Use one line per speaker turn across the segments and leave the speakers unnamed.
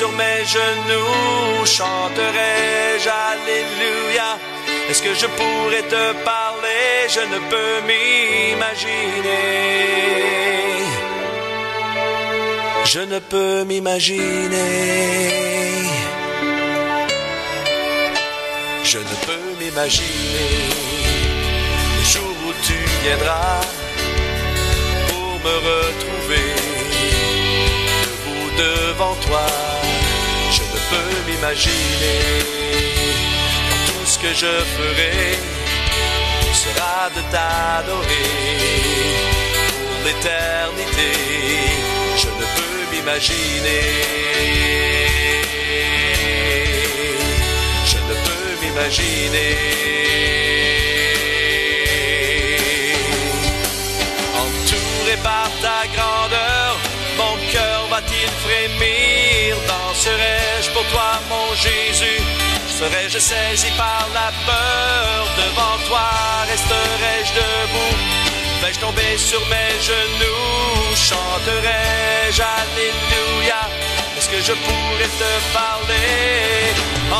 sur mes genoux chanterai-je Alléluia. Est-ce que je pourrais te parler Je ne peux m'imaginer. Je ne peux m'imaginer. Je ne peux m'imaginer le jour où tu viendras pour me retrouver debout devant toi. Je ne peux m'imaginer. Tout ce que je ferai sera de t'adorer pour l'éternité. Je ne peux m'imaginer. Je ne peux m'imaginer. Entouré par ta grandeur, mon cœur va-t-il frémir dans ce rêve? toi, mon Jésus. Serais-je saisi par la peur devant toi? resterai je debout? Vais-je tomber sur mes genoux? Chanterai-je Alléluia? Est-ce que je pourrais te parler?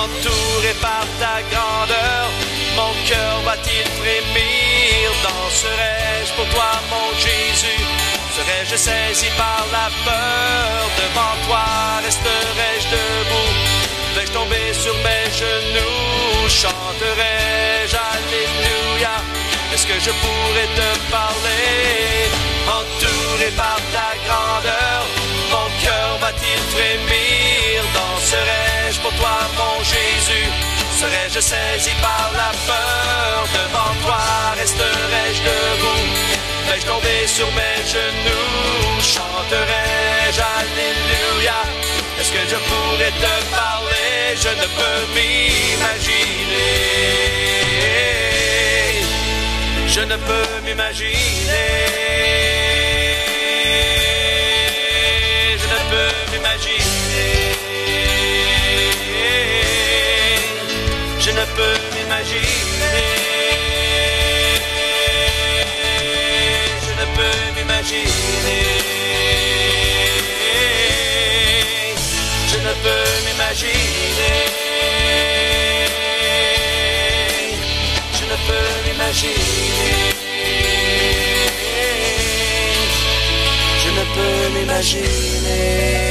Entouré par ta grandeur, mon cœur va-t-il frémir? Danserai-je pour toi, mon Jésus? Serais-je saisi par la peur devant toi Resterais-je debout Vais-je tomber sur mes genoux Chanterais-je Alléluia Est-ce que je pourrais te parler Entouré par ta grandeur Mon cœur va-t-il frémir Danserais-je pour toi mon Jésus Serais-je saisi par la peur devant toi Resterais-je debout serais-je sur mes genoux, chanterais-je Alléluia. Est-ce que je pourrais te parler, je ne peux m'imaginer. Je ne peux m'imaginer. Je ne peux m'imaginer. Je ne peux m'imaginer. je ne peux m'imaginer, je ne peux m'imaginer, je ne peux m'imaginer.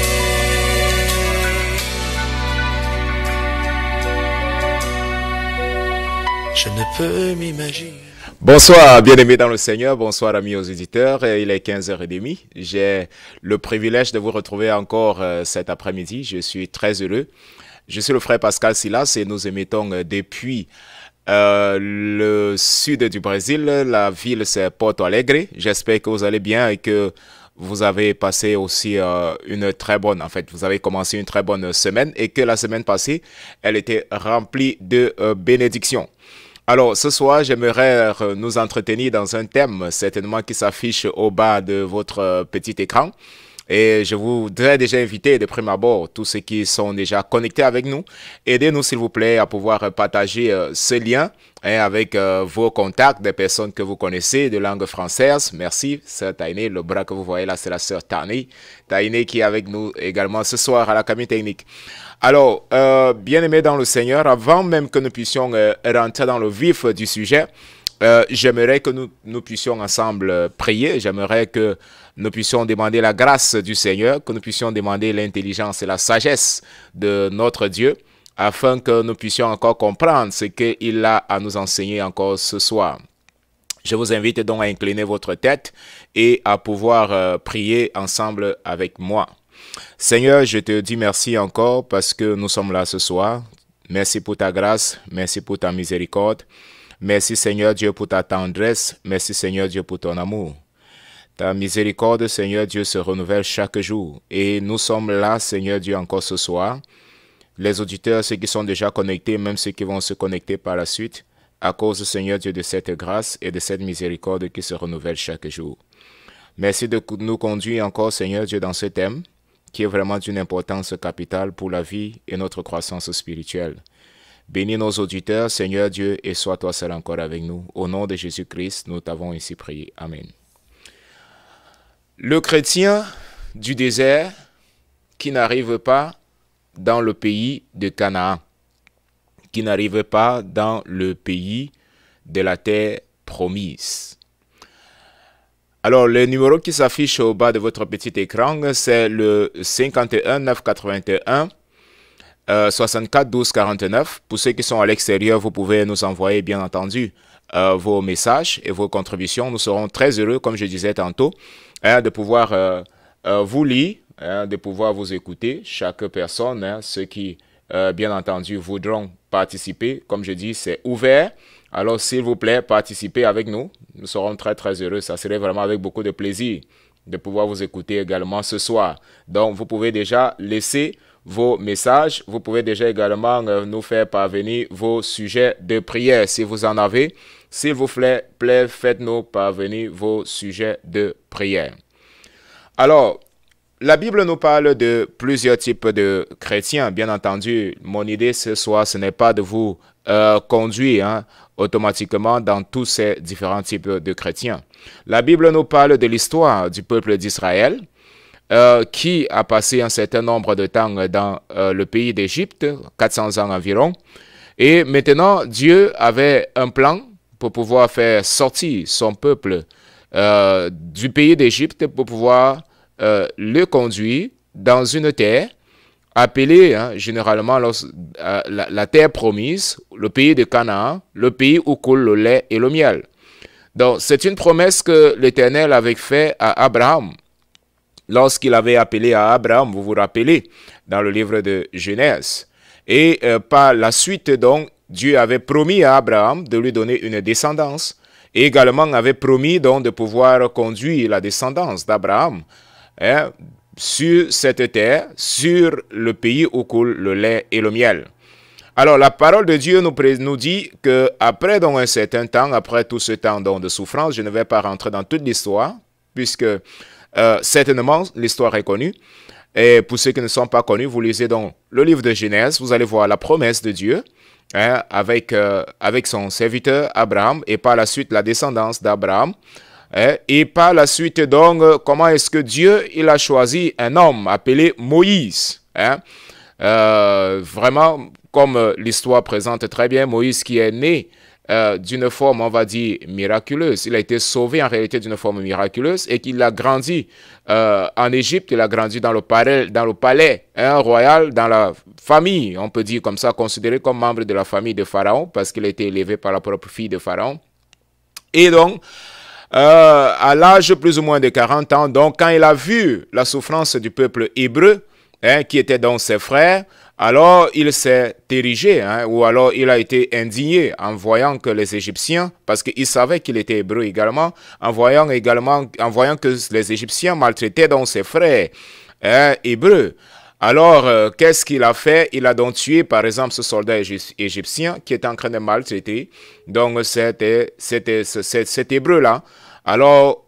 Je ne peux m'imaginer.
Bonsoir, bien-aimés dans le Seigneur, bonsoir amis aux éditeurs. Euh, il est 15h30. J'ai le privilège de vous retrouver encore euh, cet après-midi. Je suis très heureux. Je suis le frère Pascal Silas et nous émettons euh, depuis le sud du Brésil. La ville, c'est Porto Alegre. J'espère que vous allez bien et que vous avez passé aussi une très bonne, en fait, vous avez commencé une très bonne semaine et que la semaine passée, elle était remplie de bénédictions. Alors, ce soir, j'aimerais euh, nous entretenir dans un thème certainement qui s'affiche au bas de votre euh, petit écran. Et je voudrais déjà inviter de prime abord tous ceux qui sont déjà connectés avec nous. Aidez-nous, s'il vous plaît, à pouvoir partager euh, ce lien hein, avec euh, vos contacts, des personnes que vous connaissez de langue française. Merci, Sœur Tainé. Le bras que vous voyez là, c'est la Sœur Tainé. Tainé qui est avec nous également ce soir à la Camille technique. Alors, euh, bien aimé dans le Seigneur, avant même que nous puissions rentrer dans le vif du sujet, euh, j'aimerais que nous, puissions ensemble euh, prier, j'aimerais que nous puissions demander la grâce du Seigneur, que nous puissions demander l'intelligence et la sagesse de notre Dieu, afin que nous puissions encore comprendre ce qu'il a à nous enseigner encore ce soir. Je vous invite donc à incliner votre tête et à pouvoir euh, prier ensemble avec moi. Seigneur, je te dis merci encore parce que nous sommes là ce soir. Merci pour ta grâce, merci pour ta miséricorde. Merci Seigneur Dieu pour ta tendresse. Merci Seigneur Dieu pour ton amour. Ta miséricorde, Seigneur Dieu, se renouvelle chaque jour. Et nous sommes là, Seigneur Dieu, encore ce soir. Les auditeurs, ceux qui sont déjà connectés, même ceux qui vont se connecter par la suite, à cause, Seigneur Dieu, de cette grâce et de cette miséricorde qui se renouvelle chaque jour. Merci de nous conduire encore, Seigneur Dieu, dans ce thème qui est vraiment d'une importance capitale pour la vie et notre croissance spirituelle. Bénis nos auditeurs, Seigneur Dieu, et sois toi seul encore avec nous. Au nom de Jésus-Christ, nous t'avons ainsi prié. Amen. Le chrétien du désert qui n'arrive pas dans le pays de Canaan, qui n'arrive pas dans le pays de la terre promise. Alors, le numéro qui s'affiche au bas de votre petit écran, c'est le 51 981 64 12 49. Pour ceux qui sont à l'extérieur, vous pouvez nous envoyer, bien entendu, euh, vos messages et vos contributions. Nous serons très heureux, comme je disais tantôt, hein, de pouvoir euh, euh, vous lire, hein, de pouvoir vous écouter, chaque personne, hein, ceux qui, bien entendu, voudront participer. Comme je dis, c'est ouvert. Alors, s'il vous plaît, participez avec nous. Nous serons très, très heureux. Ça serait vraiment avec beaucoup de plaisir de pouvoir vous écouter également ce soir. Donc, vous pouvez déjà laisser vos messages. Vous pouvez déjà également euh, nous faire parvenir vos sujets de prière si vous en avez. S'il vous plaît, faites-nous parvenir vos sujets de prière. Alors, la Bible nous parle de plusieurs types de chrétiens. Bien entendu, mon idée ce soir, ce n'est pas de vous euh, conduire hein, automatiquement dans tous ces différents types de chrétiens. La Bible nous parle de l'histoire du peuple d'Israël. Euh, qui a passé un certain nombre de temps dans euh, le pays d'Égypte, 400 ans environ. Et maintenant, Dieu avait un plan pour pouvoir faire sortir son peuple euh, du pays d'Égypte, pour pouvoir le conduire dans une terre appelée hein, généralement la, la terre promise, le pays de Canaan, le pays où coule le lait et le miel. Donc, c'est une promesse que l'Éternel avait faite à Abraham lorsqu'il avait appelé à Abraham, vous vous rappelez, dans le livre de Genèse. Et euh, par la suite, donc, Dieu avait promis à Abraham de lui donner une descendance, et également avait promis donc de pouvoir conduire la descendance d'Abraham hein, sur cette terre, sur le pays où coule le lait et le miel. Alors la parole de Dieu nous, nous dit que après donc un certain temps, après tout ce temps donc, de souffrance, je ne vais pas rentrer dans toute l'histoire, puisque euh, certainement, l'histoire est connue. Et pour ceux qui ne sont pas connus, vous lisez donc le livre de Genèse, vous allez voir la promesse de Dieu hein, avec, euh, avec son serviteur Abraham et par la suite la descendance d'Abraham. Hein. et par la suite, donc, euh, comment est-ce que Dieu il a choisi un homme appelé Moïse hein. Vraiment, comme l'histoire présente très bien, Moïse qui est né euh, d'une forme, on va dire, miraculeuse. Il a été sauvé en réalité d'une forme miraculeuse et qu'il a grandi euh, en Égypte, il a grandi dans le palais, dans le palais hein, royal, dans la famille, on peut dire comme ça, considéré comme membre de la famille de Pharaon parce qu'il a été élevé par la propre fille de Pharaon. Et donc, euh, à l'âge plus ou moins de 40 ans, donc quand il a vu la souffrance du peuple hébreu, hein, qui était donc ses frères, alors il s'est érigé, hein, ou alors il a été indigné en voyant que les Égyptiens, parce qu'il savait qu'il était hébreu également, en voyant également, en voyant que les Égyptiens maltraitaient donc ses frères hein, hébreux. Alors, euh, qu'est-ce qu'il a fait Il a donc tué, par exemple, ce soldat égyptien qui était en train de maltraiter. Donc, c'était euh, euh, cet hébreu-là. Alors,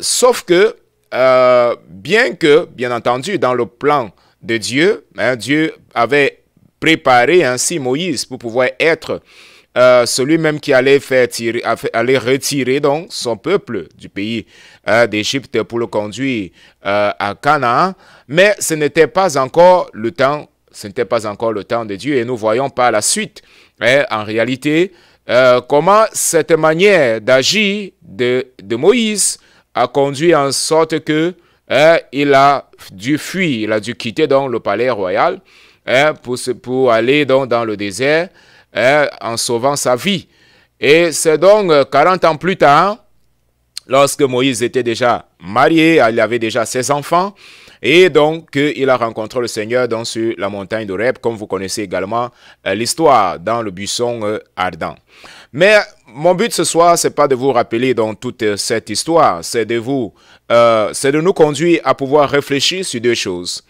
sauf que, bien que, bien entendu, dans le plan de Dieu. Hein, Dieu avait préparé ainsi Moïse pour pouvoir être euh, celui-même qui allait faire tirer, retirer donc son peuple du pays hein, d'Égypte pour le conduire euh, à Canaan. Mais ce n'était pas encore le temps, ce n'était pas encore le temps de Dieu. Et nous voyons par la suite, hein, en réalité, euh, comment cette manière d'agir de, Moïse a conduit en sorte que Hein, il a dû fuir, il a dû quitter donc le palais royal hein, pour, aller dans le désert hein, en sauvant sa vie. Et c'est donc 40 euh, ans plus tard, lorsque Moïse était déjà marié, il avait déjà ses enfants, et donc, il a rencontré le Seigneur dans sur la montagne de Reb, comme vous connaissez également euh, l'histoire dans le buisson euh, ardent. Mais mon but ce soir, ce n'est pas de vous rappeler dans toute euh, cette histoire, c'est de vous, c'est de nous conduire à pouvoir réfléchir sur deux choses.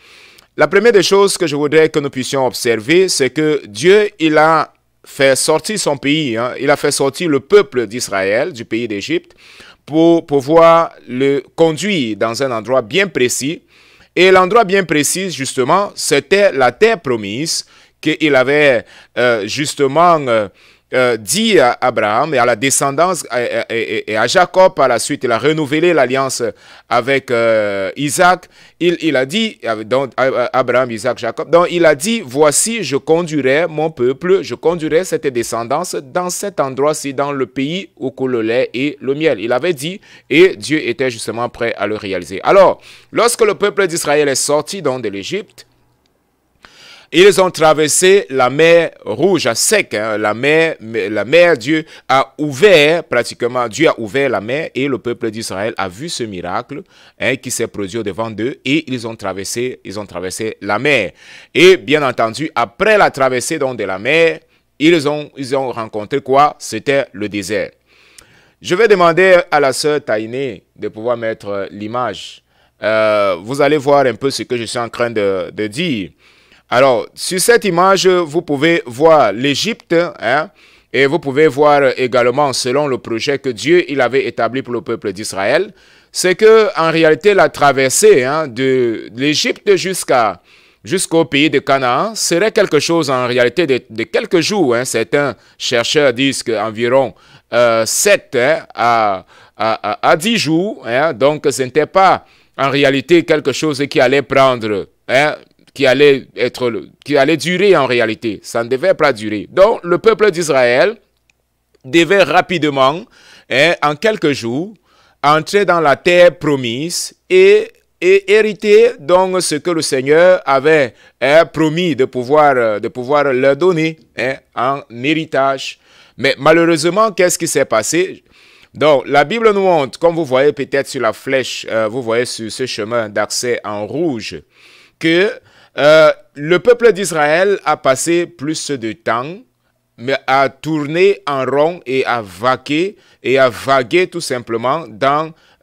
La première des choses que je voudrais que nous puissions observer, c'est que Dieu, il a fait sortir son pays, hein. il a fait sortir le peuple d'Israël du pays d'Égypte pour pouvoir le conduire dans un endroit bien précis et l'endroit bien précis, justement, c'était la terre promise qu'il avait euh, justement... Euh, euh, dit à Abraham et à la descendance et, à Jacob par la suite, il a renouvelé l'alliance avec euh, Isaac. Il, a dit, euh, donc, Abraham, Isaac, Jacob, donc il a dit, voici, je conduirai mon peuple, je conduirai cette descendance dans cet endroit-ci, dans le pays où coule le lait et le miel. Il avait dit, et Dieu était justement prêt à le réaliser. Alors, lorsque le peuple d'Israël est sorti donc, de l'Égypte, ils ont traversé la mer rouge à sec. Hein. la mer, la mer, Dieu a ouvert pratiquement, Dieu a ouvert la mer et le peuple d'Israël a vu ce miracle hein, qui s'est produit devant d'eux et ils ont traversé, ils ont traversé la mer. Et bien entendu, après la traversée donc de la mer, ils ont, ils ont rencontré quoi C'était le désert. Je vais demander à la sœur Tainé de pouvoir mettre euh, l'image. Euh, vous allez voir un peu ce que je suis en train de dire. Alors, sur cette image, vous pouvez voir l'Égypte, hein, et vous pouvez voir également, selon le projet que Dieu il avait établi pour le peuple d'Israël, c'est que en réalité la traversée hein, de l'Égypte jusqu'à jusqu'au pays de Canaan serait quelque chose en réalité de, quelques jours. Hein. Certains chercheurs disent qu'environ euh, 7 à, à, 10 jours. Donc, ce n'était pas en réalité quelque chose qui allait prendre qui allait, être, qui allait durer en réalité. Ça ne devait pas durer. Donc le peuple d'Israël devait rapidement, hein, en quelques jours, entrer dans la terre promise et, et hériter donc ce que le Seigneur avait hein, promis de pouvoir, euh, de pouvoir leur donner hein, en héritage. Mais malheureusement, qu'est-ce qui s'est passé donc, la Bible nous montre, comme vous voyez peut-être sur la flèche, euh, vous voyez sur ce chemin d'accès en rouge, que euh, le peuple d'Israël a passé plus de temps mais à tourné en rond et à vaquer et à vaguer tout simplement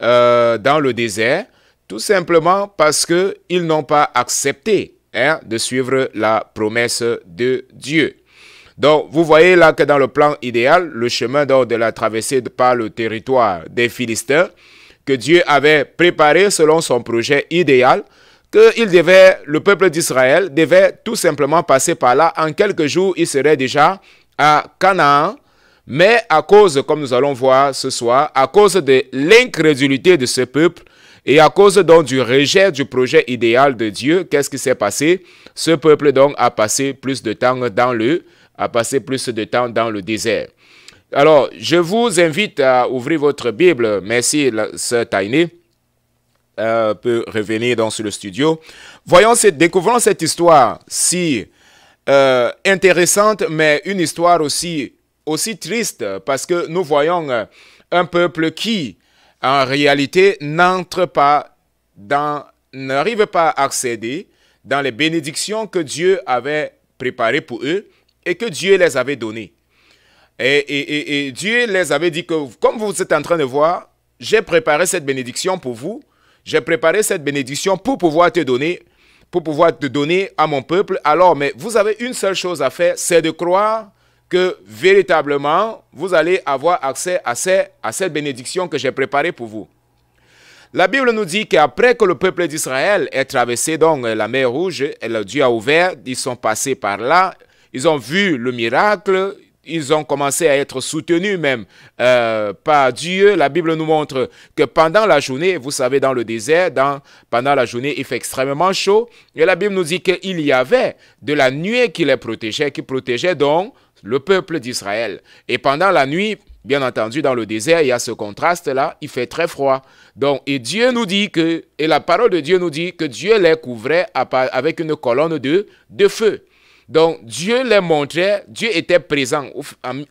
euh, dans, le désert, tout simplement parce qu'ils n'ont pas accepté hein, de suivre la promesse de Dieu. Donc, vous voyez là que dans le plan idéal, le chemin de la traversée par le territoire des Philistins, que Dieu avait préparé selon son projet idéal, que il devait, le peuple d'Israël devait tout simplement passer par là. En quelques jours, il serait déjà à Canaan. Mais à cause, comme nous allons voir ce soir, à cause de l'incrédulité de ce peuple et à cause donc du rejet du projet idéal de Dieu, qu'est-ce qui s'est passé Ce peuple donc a passé plus de temps dans le, a passé plus de temps dans le désert. Alors, je vous invite à ouvrir votre Bible. Merci, sœur Tainé euh, peut revenir dans le studio. Voyons, cette, découvrons cette histoire si euh, intéressante, mais une histoire aussi, aussi triste, parce que nous voyons euh, un peuple qui, en réalité, n'entre pas dans, n'arrive pas à accéder dans les bénédictions que Dieu avait préparées pour eux et que Dieu les avait données. et Dieu les avait dit que, comme vous êtes en train de voir, j'ai préparé cette bénédiction pour vous, j'ai préparé cette bénédiction pour pouvoir te donner, pour pouvoir te donner à mon peuple. Alors, mais vous avez une seule chose à faire, c'est de croire que véritablement, vous allez avoir accès à, cette bénédiction que j'ai préparée pour vous. La Bible nous dit qu'après que le peuple d'Israël ait traversé donc la mer Rouge, Dieu a ouvert, ils sont passés par là, ils ont vu le miracle, ils ont commencé à être soutenus même euh, par Dieu. La Bible nous montre que pendant la journée, vous savez, dans le désert, pendant la journée, il fait extrêmement chaud. Et la Bible nous dit qu'il y avait de la nuit qui les protégeait, qui protégeait donc le peuple d'Israël. Et pendant la nuit, bien entendu, dans le désert, il y a ce contraste-là, il fait très froid. Donc, et Dieu nous dit que, et la parole de Dieu nous dit que Dieu les couvrait avec une colonne de, de feu. Donc Dieu les montrait, Dieu était présent.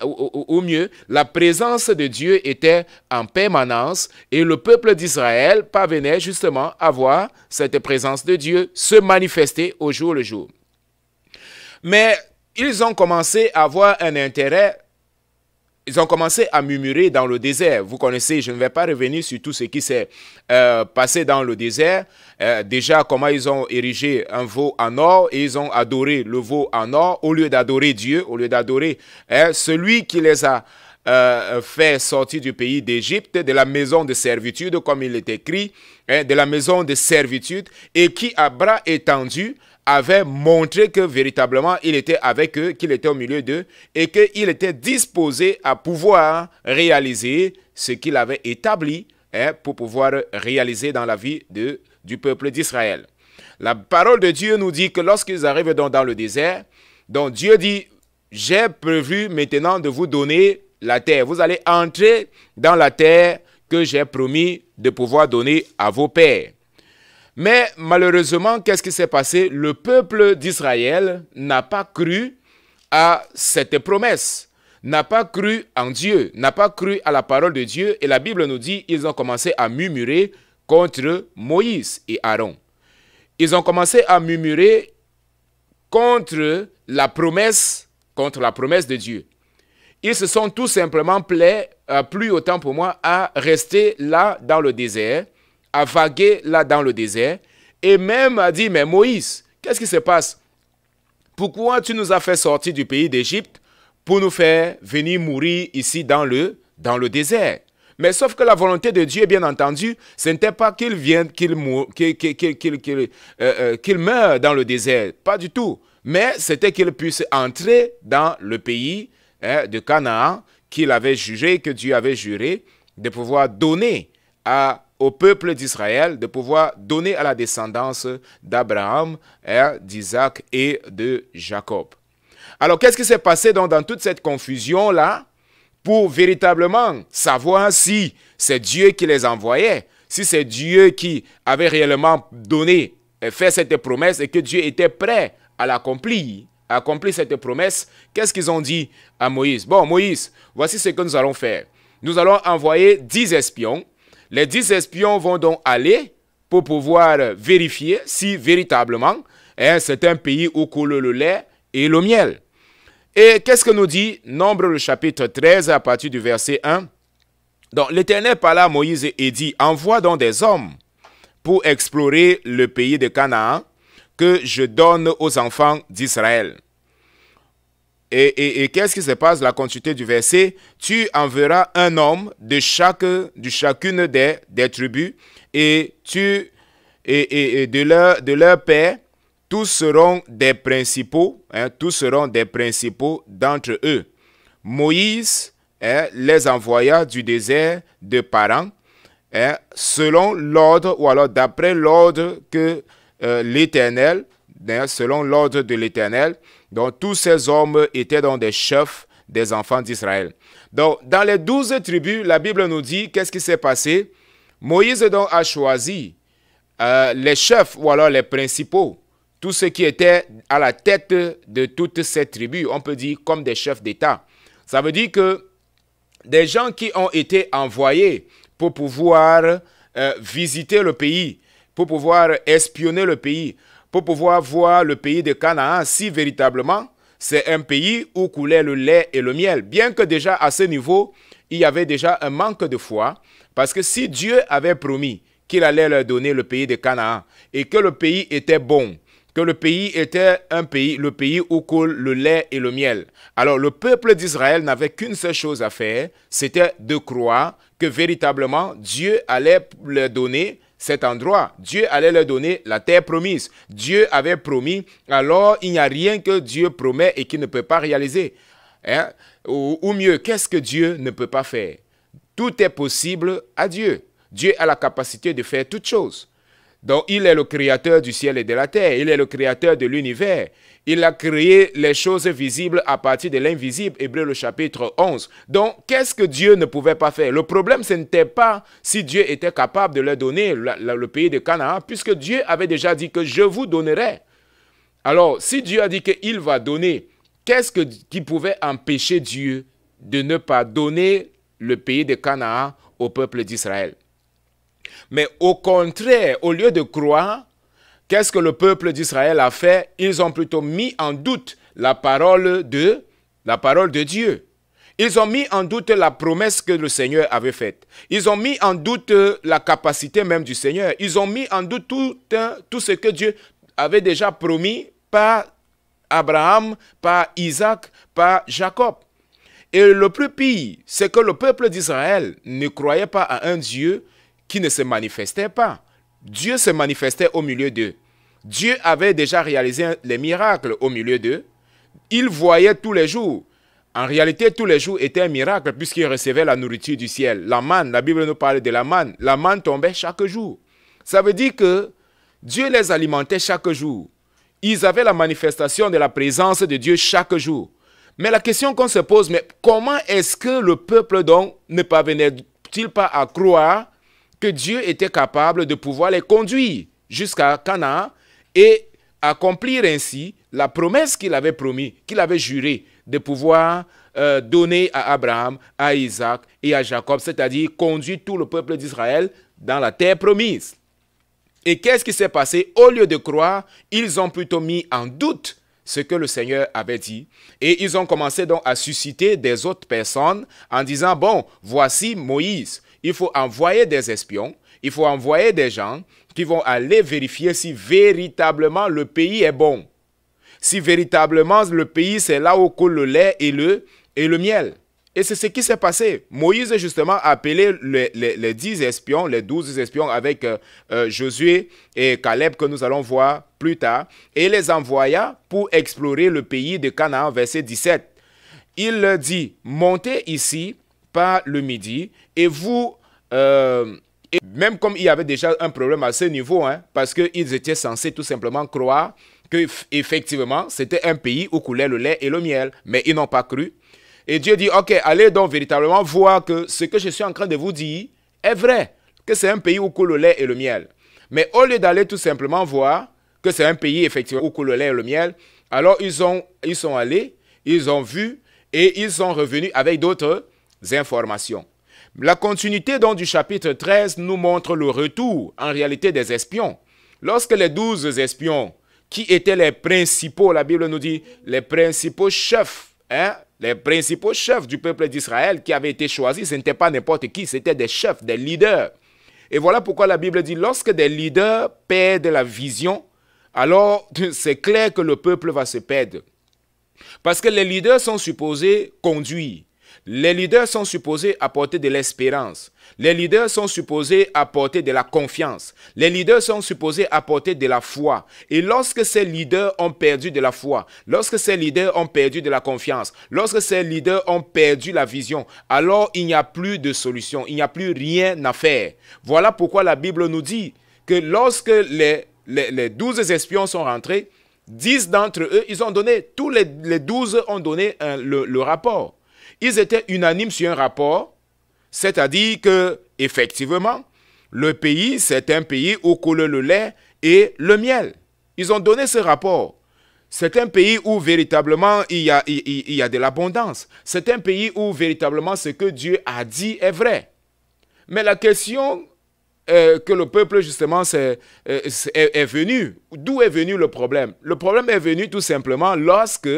Au, mieux, la présence de Dieu était en permanence et le peuple d'Israël parvenait justement à voir cette présence de Dieu se manifester au jour le jour. Mais ils ont commencé à avoir un intérêt ils ont commencé à murmurer dans le désert. Vous connaissez, je ne vais pas revenir sur tout ce qui s'est euh, passé dans le désert. Euh, déjà, comment ils ont érigé un veau en or et ils ont adoré le veau en or au lieu d'adorer Dieu, au lieu d'adorer hein, celui qui les a euh, fait sortir du pays d'Égypte, de la maison de servitude, comme il est écrit, hein, de la maison de servitude, et qui a bras étendus avait montré que véritablement il était avec eux, qu'il était au milieu d'eux et qu'il était disposé à pouvoir réaliser ce qu'il avait établi hein, pour pouvoir réaliser dans la vie de, du peuple d'Israël. La parole de Dieu nous dit que lorsqu'ils arrivent dans, dans le désert, Dieu dit, j'ai prévu maintenant de vous donner la terre. Vous allez entrer dans la terre que j'ai promis de pouvoir donner à vos pères. Mais malheureusement, qu'est-ce qui s'est passé Le peuple d'Israël n'a pas cru à cette promesse, n'a pas cru en Dieu, n'a pas cru à la parole de Dieu. Et la Bible nous dit, ils ont commencé à murmurer contre Moïse et Aaron. Ils ont commencé à murmurer contre la promesse, contre la promesse de Dieu. Ils se sont tout simplement plais euh, plus autant pour moi, à rester là dans le désert a vagué là dans le désert et même a dit, mais Moïse, qu'est-ce qui se passe Pourquoi tu nous as fait sortir du pays d'Égypte pour nous faire venir mourir ici dans le, dans le désert mais sauf que la volonté de Dieu, bien entendu, ce n'était pas qu'il vienne, qu'il euh, euh, meure dans le désert, pas du tout. Mais c'était qu'il puisse entrer dans le pays hein, de Canaan qu'il avait jugé, que Dieu avait juré de pouvoir donner à au peuple d'Israël de pouvoir donner à la descendance d'Abraham, hein, d'Isaac et de Jacob. Alors qu'est-ce qui s'est passé dans toute cette confusion-là pour véritablement savoir si c'est Dieu qui les envoyait, si c'est Dieu qui avait réellement donné, euh, fait cette promesse et que Dieu était prêt à l'accomplir, à accomplir cette promesse, qu'est-ce qu'ils ont dit à Moïse Bon, Moïse, voici ce que nous allons faire. Nous allons envoyer dix espions les dix espions vont donc aller pour pouvoir vérifier si véritablement hein, c'est un pays où coule le lait et le miel. Et qu'est-ce que nous dit Nombre le chapitre 13 à partir du verset 1 Donc l'Éternel parla à Moïse et dit, envoie donc des hommes pour explorer le pays de Canaan que je donne aux enfants d'Israël. Et, qu'est-ce qui se passe La continuité du verset, tu enverras un homme de chaque, de chacune des, tribus, et tu et, et de, leur, de père, tous seront des principaux, hein, tous seront des principaux d'entre eux. Moïse hein, les envoya du désert de parents, hein, selon l'ordre, ou alors d'après l'ordre que euh, l'Éternel selon l'ordre de l'Éternel, dont tous ces hommes étaient dans des chefs des enfants d'Israël. Donc, dans les douze tribus, la Bible nous dit qu'est-ce qui s'est passé. Moïse donc a choisi euh, les chefs ou alors les principaux, tous ceux qui étaient à la tête de toutes ces tribus, on peut dire comme des chefs d'État. Ça veut dire que des gens qui ont été envoyés pour pouvoir euh, visiter le pays, pour pouvoir espionner le pays, pour pouvoir voir le pays de Canaan si véritablement c'est un pays où coulait le lait et le miel. Bien que déjà à ce niveau, il y avait déjà un manque de foi, parce que si Dieu avait promis qu'il allait leur donner le pays de Canaan et que le pays était bon, que le pays était un pays, le pays où coule le lait et le miel. Alors le peuple d'Israël n'avait qu'une seule chose à faire, c'était de croire que véritablement Dieu allait leur donner cet endroit. Dieu allait leur donner la terre promise. Dieu avait promis, alors il n'y a rien que Dieu promet et qu'il ne peut pas réaliser. Hein? ou mieux, qu'est-ce que Dieu ne peut pas faire Tout est possible à Dieu. Dieu a la capacité de faire toutes choses. Donc il est le créateur du ciel et de la terre, il est le créateur de l'univers. Il a créé les choses visibles à partir de l'invisible, Hébreu le chapitre 11. Donc qu'est-ce que Dieu ne pouvait pas faire Le problème, ce n'était pas si Dieu était capable de leur donner le pays de Canaan, puisque Dieu avait déjà dit que je vous donnerai. Alors si Dieu a dit qu'il va donner, qu'est-ce qui pouvait empêcher Dieu de ne pas donner le pays de Canaan au peuple d'Israël mais au contraire, au lieu de croire, qu'est-ce que le peuple d'Israël a fait Ils ont plutôt mis en doute la parole de, la parole de Dieu. Ils ont mis en doute la promesse que le Seigneur avait faite. Ils ont mis en doute la capacité même du Seigneur. Ils ont mis en doute tout, hein, tout ce que Dieu avait déjà promis par Abraham, par Isaac, par Jacob. Et le plus pire, c'est que le peuple d'Israël ne croyait pas à un Dieu qui ne se manifestait pas. Dieu se manifestait au milieu d'eux. Dieu avait déjà réalisé les miracles au milieu d'eux. Ils voyaient tous les jours. En réalité, tous les jours étaient un miracle puisqu'ils recevaient la nourriture du ciel. La manne, la Bible nous parle de la manne. La manne tombait chaque jour. Ça veut dire que Dieu les alimentait chaque jour. Ils avaient la manifestation de la présence de Dieu chaque jour. Mais la question qu'on se pose, mais comment est-ce que le peuple donc ne parvenait-il pas à croire que Dieu était capable de pouvoir les conduire jusqu'à Canaan et accomplir ainsi la promesse qu'il avait promis, qu'il avait juré de pouvoir euh, donner à Abraham, à Isaac et à Jacob, c'est-à-dire conduire tout le peuple d'Israël dans la terre promise. Et qu'est-ce qui s'est passé Au lieu de croire, ils ont plutôt mis en doute ce que le Seigneur avait dit. Et ils ont commencé donc à susciter des autres personnes en disant, bon, voici Moïse, il faut envoyer des espions, il faut envoyer des gens qui vont aller vérifier si véritablement le pays est bon. Si véritablement le pays, c'est là où coule le lait et le, et le miel. Et c'est ce qui s'est passé. Moïse, justement, a appelé les, les, 10 espions, les 12 espions avec euh, euh, Josué et Caleb que nous allons voir plus tard, et les envoya pour explorer le pays de Canaan, verset 17. Il leur dit, montez ici par le midi. Et vous, euh, et même comme il y avait déjà un problème à ce niveau, hein, parce qu'ils étaient censés tout simplement croire que effectivement c'était un pays où coulait le lait et le miel, mais ils n'ont pas cru. Et Dieu dit, ok, allez donc véritablement voir que ce que je suis en train de vous dire est vrai, que c'est un pays où coule le lait et le miel. Mais au lieu d'aller tout simplement voir que c'est un pays effectivement où coule le lait et le miel, alors ils, ont, ils sont allés, ils ont vu et ils sont revenus avec d'autres informations. La continuité du chapitre 13 nous montre le retour en réalité des espions. Lorsque les douze espions, qui étaient les principaux, la Bible nous dit, les principaux chefs, hein, les principaux chefs du peuple d'Israël qui avaient été choisis, ce n'était pas n'importe qui, c'était des chefs, des leaders. Et voilà pourquoi la Bible dit, lorsque des leaders perdent la vision, alors c'est clair que le peuple va se perdre. Parce que les leaders sont supposés conduire. Les leaders sont supposés apporter de l'espérance. Les leaders sont supposés apporter de la confiance. Les leaders sont supposés apporter de la foi. Et lorsque ces leaders ont perdu de la foi, lorsque ces leaders ont perdu de la confiance, lorsque ces leaders ont perdu la vision, alors il n'y a plus de solution, il n'y a plus rien à faire. Voilà pourquoi la Bible nous dit que lorsque les, les, espions sont rentrés, dix d'entre eux, ils ont donné, tous les, douze 12 ont donné le rapport ils étaient unanimes sur un rapport, c'est-à-dire que, effectivement, le pays, c'est un pays où coule le lait et le miel. Ils ont donné ce rapport. C'est un pays où véritablement il y a, il, y a de l'abondance. C'est un pays où véritablement ce que Dieu a dit est vrai. Mais la question euh, que le peuple justement euh, est, est venu, d'où est venu le problème Le problème est venu tout simplement lorsque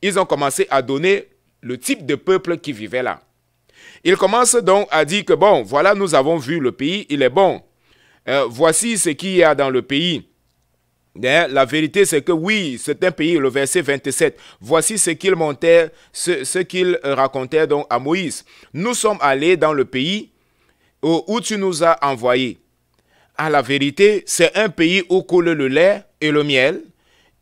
ils ont commencé à donner le type de peuple qui vivait là. Il commence donc à dire que bon, voilà, nous avons vu le pays, il est bon. Euh, voici ce qu'il y a dans le pays. Hein, la vérité, c'est que oui, c'est un pays, le verset 27. Voici ce qu'il montait, ce, qu'il racontait donc à Moïse. Nous sommes allés dans le pays où, tu nous as envoyés. À ah, la vérité, c'est un pays où coule le lait et le miel,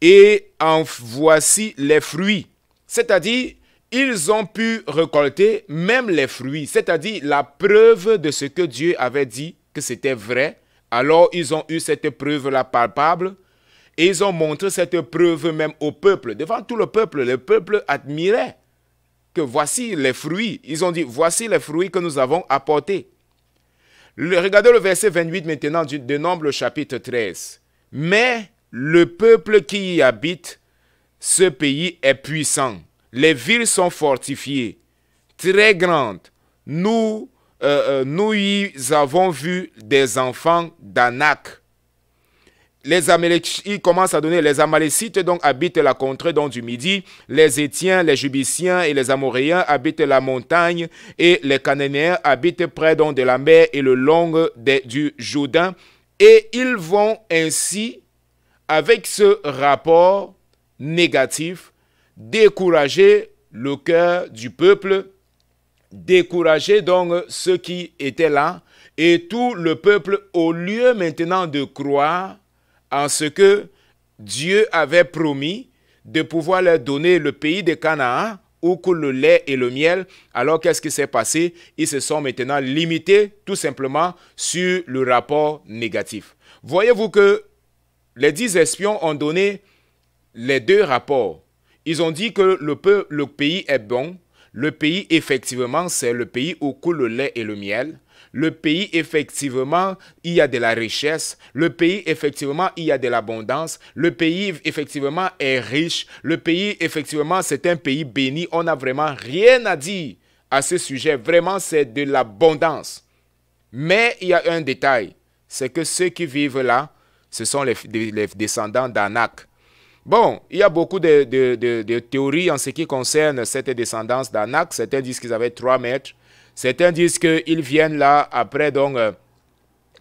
et en voici les fruits. C'est-à-dire, ils ont pu récolter même les fruits, c'est-à-dire la preuve de ce que Dieu avait dit que c'était vrai. Alors ils ont eu cette preuve-là palpable et ils ont montré cette preuve même au peuple, devant tout le peuple. Le peuple admirait que voici les fruits. Ils ont dit, voici les fruits que nous avons apportés. regardez le verset 28 maintenant du, de Nombre chapitre 13. Mais le peuple qui y habite, ce pays est puissant les villes sont fortifiées, très grandes. Nous, euh, euh, nous y avons vu des enfants d'Anak. Les à donner les Amalécites donc habitent la contrée du Midi, les Étiens, les Jubiciens et les Amoréens habitent la montagne et les Cananéens habitent près de la mer et le long du Jourdain et ils vont ainsi avec ce rapport négatif décourager le cœur du peuple, décourager donc ceux qui étaient là, et tout le peuple, au lieu maintenant de croire en ce que Dieu avait promis de pouvoir leur donner le pays de Canaan, ou coule le lait et le miel. Alors qu'est-ce qui s'est passé Ils se sont maintenant limités tout simplement sur le rapport négatif. Voyez-vous que les dix espions ont donné les deux rapports. Ils ont dit que le, le pays est bon. Le pays, effectivement, c'est le pays où coule le lait et le miel. Le pays, effectivement, il y a de la richesse. Le pays, effectivement, il y a de l'abondance. Le pays, effectivement, est riche. Le pays, effectivement, c'est un pays béni. On n'a vraiment rien à dire à ce sujet. Vraiment, c'est de l'abondance. Mais il y a un détail, c'est que ceux qui vivent là, ce sont les, les descendants d'Anak. Bon, il y a beaucoup de, théories en ce qui concerne cette descendance d'Anak. Certains disent qu'ils avaient trois mètres. Certains disent qu'ils viennent là après, donc, euh,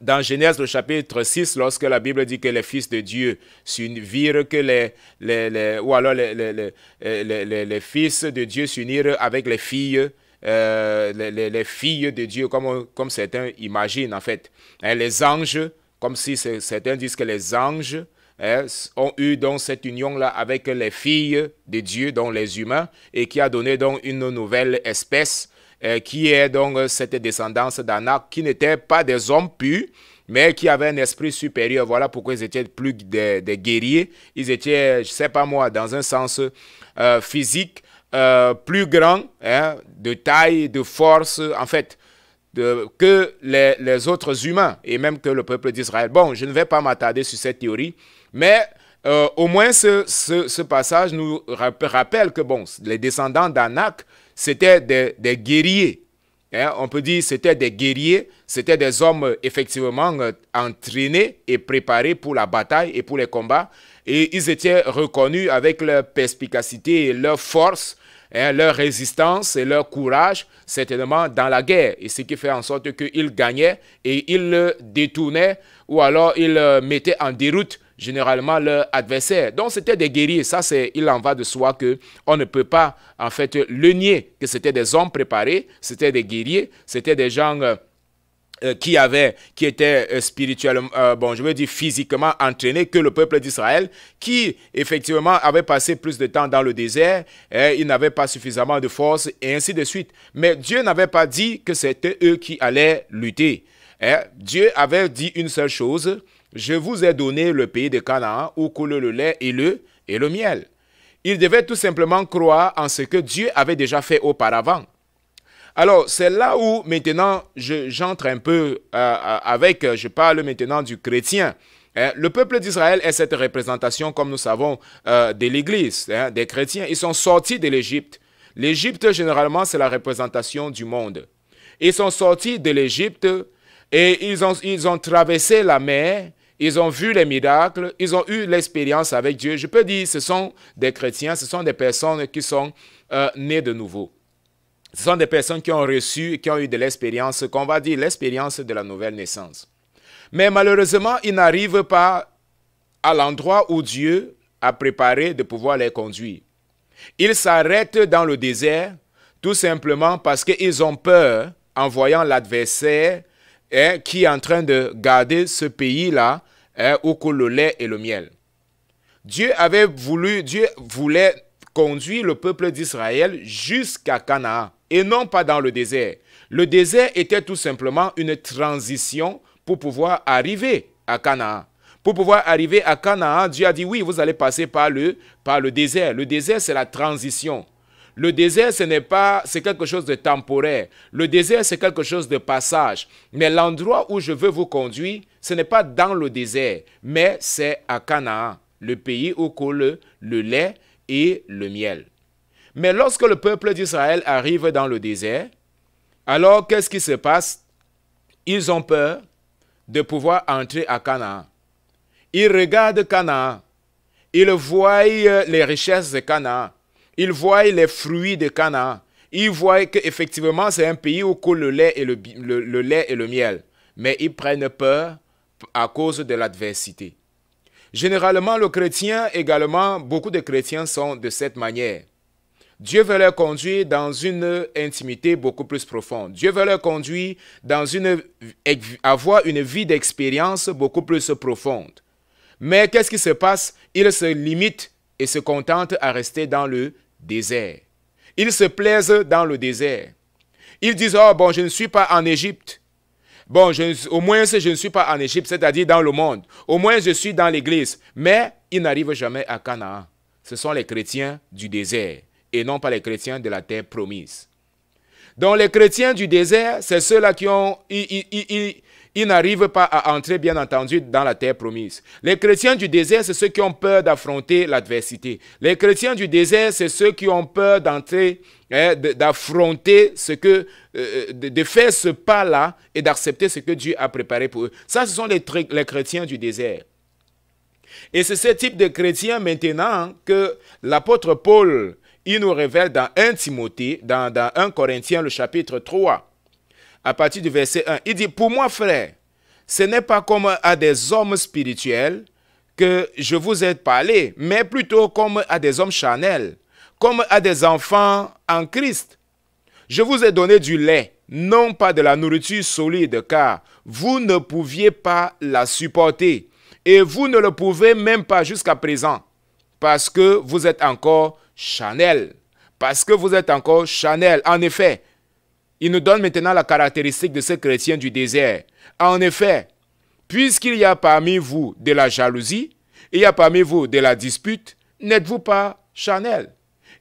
dans Genèse, le chapitre 6, lorsque la Bible dit que les fils de Dieu s'unirent, que les, ou alors les, fils de Dieu s'unirent avec les filles. Euh, les, filles de Dieu, comme, certains imaginent en fait. Hein, les anges, comme si certains disent que les anges Hein, ont eu donc cette union-là avec les filles de Dieu, dont les humains, et qui a donné donc une nouvelle espèce, euh, qui est donc cette descendance d'Anak, qui n'était pas des hommes purs, mais qui avait un esprit supérieur. Voilà pourquoi ils étaient plus des, des guerriers. Ils étaient, je ne sais pas moi, dans un sens euh, physique, euh, plus grand, hein, de taille, de force, en fait. De, que les, les, autres humains et même que le peuple d'Israël. Bon, je ne vais pas m'attarder sur cette théorie. Mais euh, au moins, ce, passage nous rappelle que bon, les descendants d'Anak, c'était des, guerriers. Hein. On peut dire c'était des guerriers, c'était des hommes effectivement euh, entraînés et préparés pour la bataille et pour les combats. Et ils étaient reconnus avec leur perspicacité et leur force. Hein, leur résistance et leur courage, certainement dans la guerre. Et ce qui fait en sorte qu'ils gagnaient et ils détournaient ou alors ils euh, mettaient en déroute généralement leur adversaire. Donc c'était des guerriers, ça c'est il en va de soi que on ne peut pas en fait le nier que c'était des hommes préparés, c'était des guerriers, c'était des gens euh, euh, qui avaient, qui étaient euh, spirituellement, bon, je veux dire physiquement entraînés que le peuple d'Israël, qui effectivement avait passé plus de temps dans le désert, et il n'avait pas suffisamment de force et ainsi de suite. Mais Dieu n'avait pas dit que c'était eux qui allaient lutter. Et Dieu avait dit une seule chose, je vous ai donné le pays de Canaan où coule le lait et le, et le miel. Ils devaient tout simplement croire en ce que Dieu avait déjà fait auparavant. Alors, c'est là où maintenant j'entre un peu euh, euh, avec, euh, je parle maintenant du chrétien. Hein. Le peuple d'Israël est cette représentation, comme nous savons, de l'Église, hein, des chrétiens. Ils sont sortis de l'Égypte. L'Égypte, généralement, c'est la représentation du monde. Ils sont sortis de l'Égypte et ils ont, ils ont traversé la mer ils ont vu les miracles, ils ont eu l'expérience avec Dieu. Je peux dire, ce sont des chrétiens, ce sont des personnes qui sont euh, nées de nouveau. Ce sont des personnes qui ont reçu, qui ont eu de l'expérience, qu'on va dire l'expérience de la nouvelle naissance. Mais malheureusement, ils n'arrivent pas à l'endroit où Dieu a préparé de pouvoir les conduire. Ils s'arrêtent dans le désert tout simplement parce qu'ils ont peur en voyant l'adversaire qui est en train de garder ce pays-là hein, où le lait et le miel. Dieu avait voulu, Dieu voulait conduire le peuple d'Israël jusqu'à Canaan et non pas dans le désert. Le désert était tout simplement une transition pour pouvoir arriver à Canaan. Pour pouvoir arriver à Canaan, Dieu a dit oui, vous allez passer par le, par le désert. Le désert, c'est la transition. Le désert, ce n'est pas, c'est quelque chose de temporaire. Le désert, c'est quelque chose de passage. Mais l'endroit où je veux vous conduire, ce n'est pas dans le désert, mais c'est à Canaan, le pays où coule le lait et le miel. Mais lorsque le peuple d'Israël arrive dans le désert, alors qu'est-ce qui se passe Ils ont peur de pouvoir entrer à Canaan. Ils regardent Canaan. Ils voient euh, les richesses de Canaan. Ils voient les fruits de Canaan. Ils voient qu'effectivement, c'est un pays où coule le lait, et le, lait et le miel. Mais ils prennent peur à cause de l'adversité. Généralement, le chrétien également, beaucoup de chrétiens sont de cette manière. Dieu veut leur conduire dans une intimité beaucoup plus profonde. Dieu veut leur conduire dans une, avoir une vie d'expérience beaucoup plus profonde. Mais qu'est-ce qui se passe Ils se limitent et se contentent à rester dans le désert. Ils se plaisent dans le désert. Ils disent, oh bon, je ne suis pas en Égypte. Bon, je, au moins je ne suis pas en Égypte, c'est-à-dire dans le monde. Au moins je suis dans l'Église. Mais ils n'arrivent jamais à Canaan. Ce sont les chrétiens du désert et non pas les chrétiens de la terre promise. Donc les chrétiens du désert, c'est ceux-là qui ont, ils n'arrivent pas à entrer, bien entendu, dans la terre promise. Les chrétiens du désert, c'est ceux qui ont peur d'affronter l'adversité. Les chrétiens du désert, c'est ceux qui ont peur d'entrer, hein, d'affronter ce que, euh, de faire ce pas-là et d'accepter ce que Dieu a préparé pour eux. Ça, ce sont les, les chrétiens du désert. Et c'est ce type de chrétiens maintenant que l'apôtre Paul, il nous révèle dans 1 Timothée, dans, dans 1 Corinthiens, le chapitre 3 à partir du verset 1. Il dit, pour moi, frère, ce n'est pas comme à des hommes spirituels que je vous ai parlé, mais plutôt comme à des hommes charnels, comme à des enfants en Christ. Je vous ai donné du lait, non pas de la nourriture solide, car vous ne pouviez pas la supporter, et vous ne le pouvez même pas jusqu'à présent, parce que vous êtes encore Chanel. Parce que vous êtes encore Chanel. En effet, il nous donne maintenant la caractéristique de ce chrétien du désert. En effet, puisqu'il y a parmi vous de la jalousie, il y a parmi vous de la dispute, n'êtes-vous pas chanel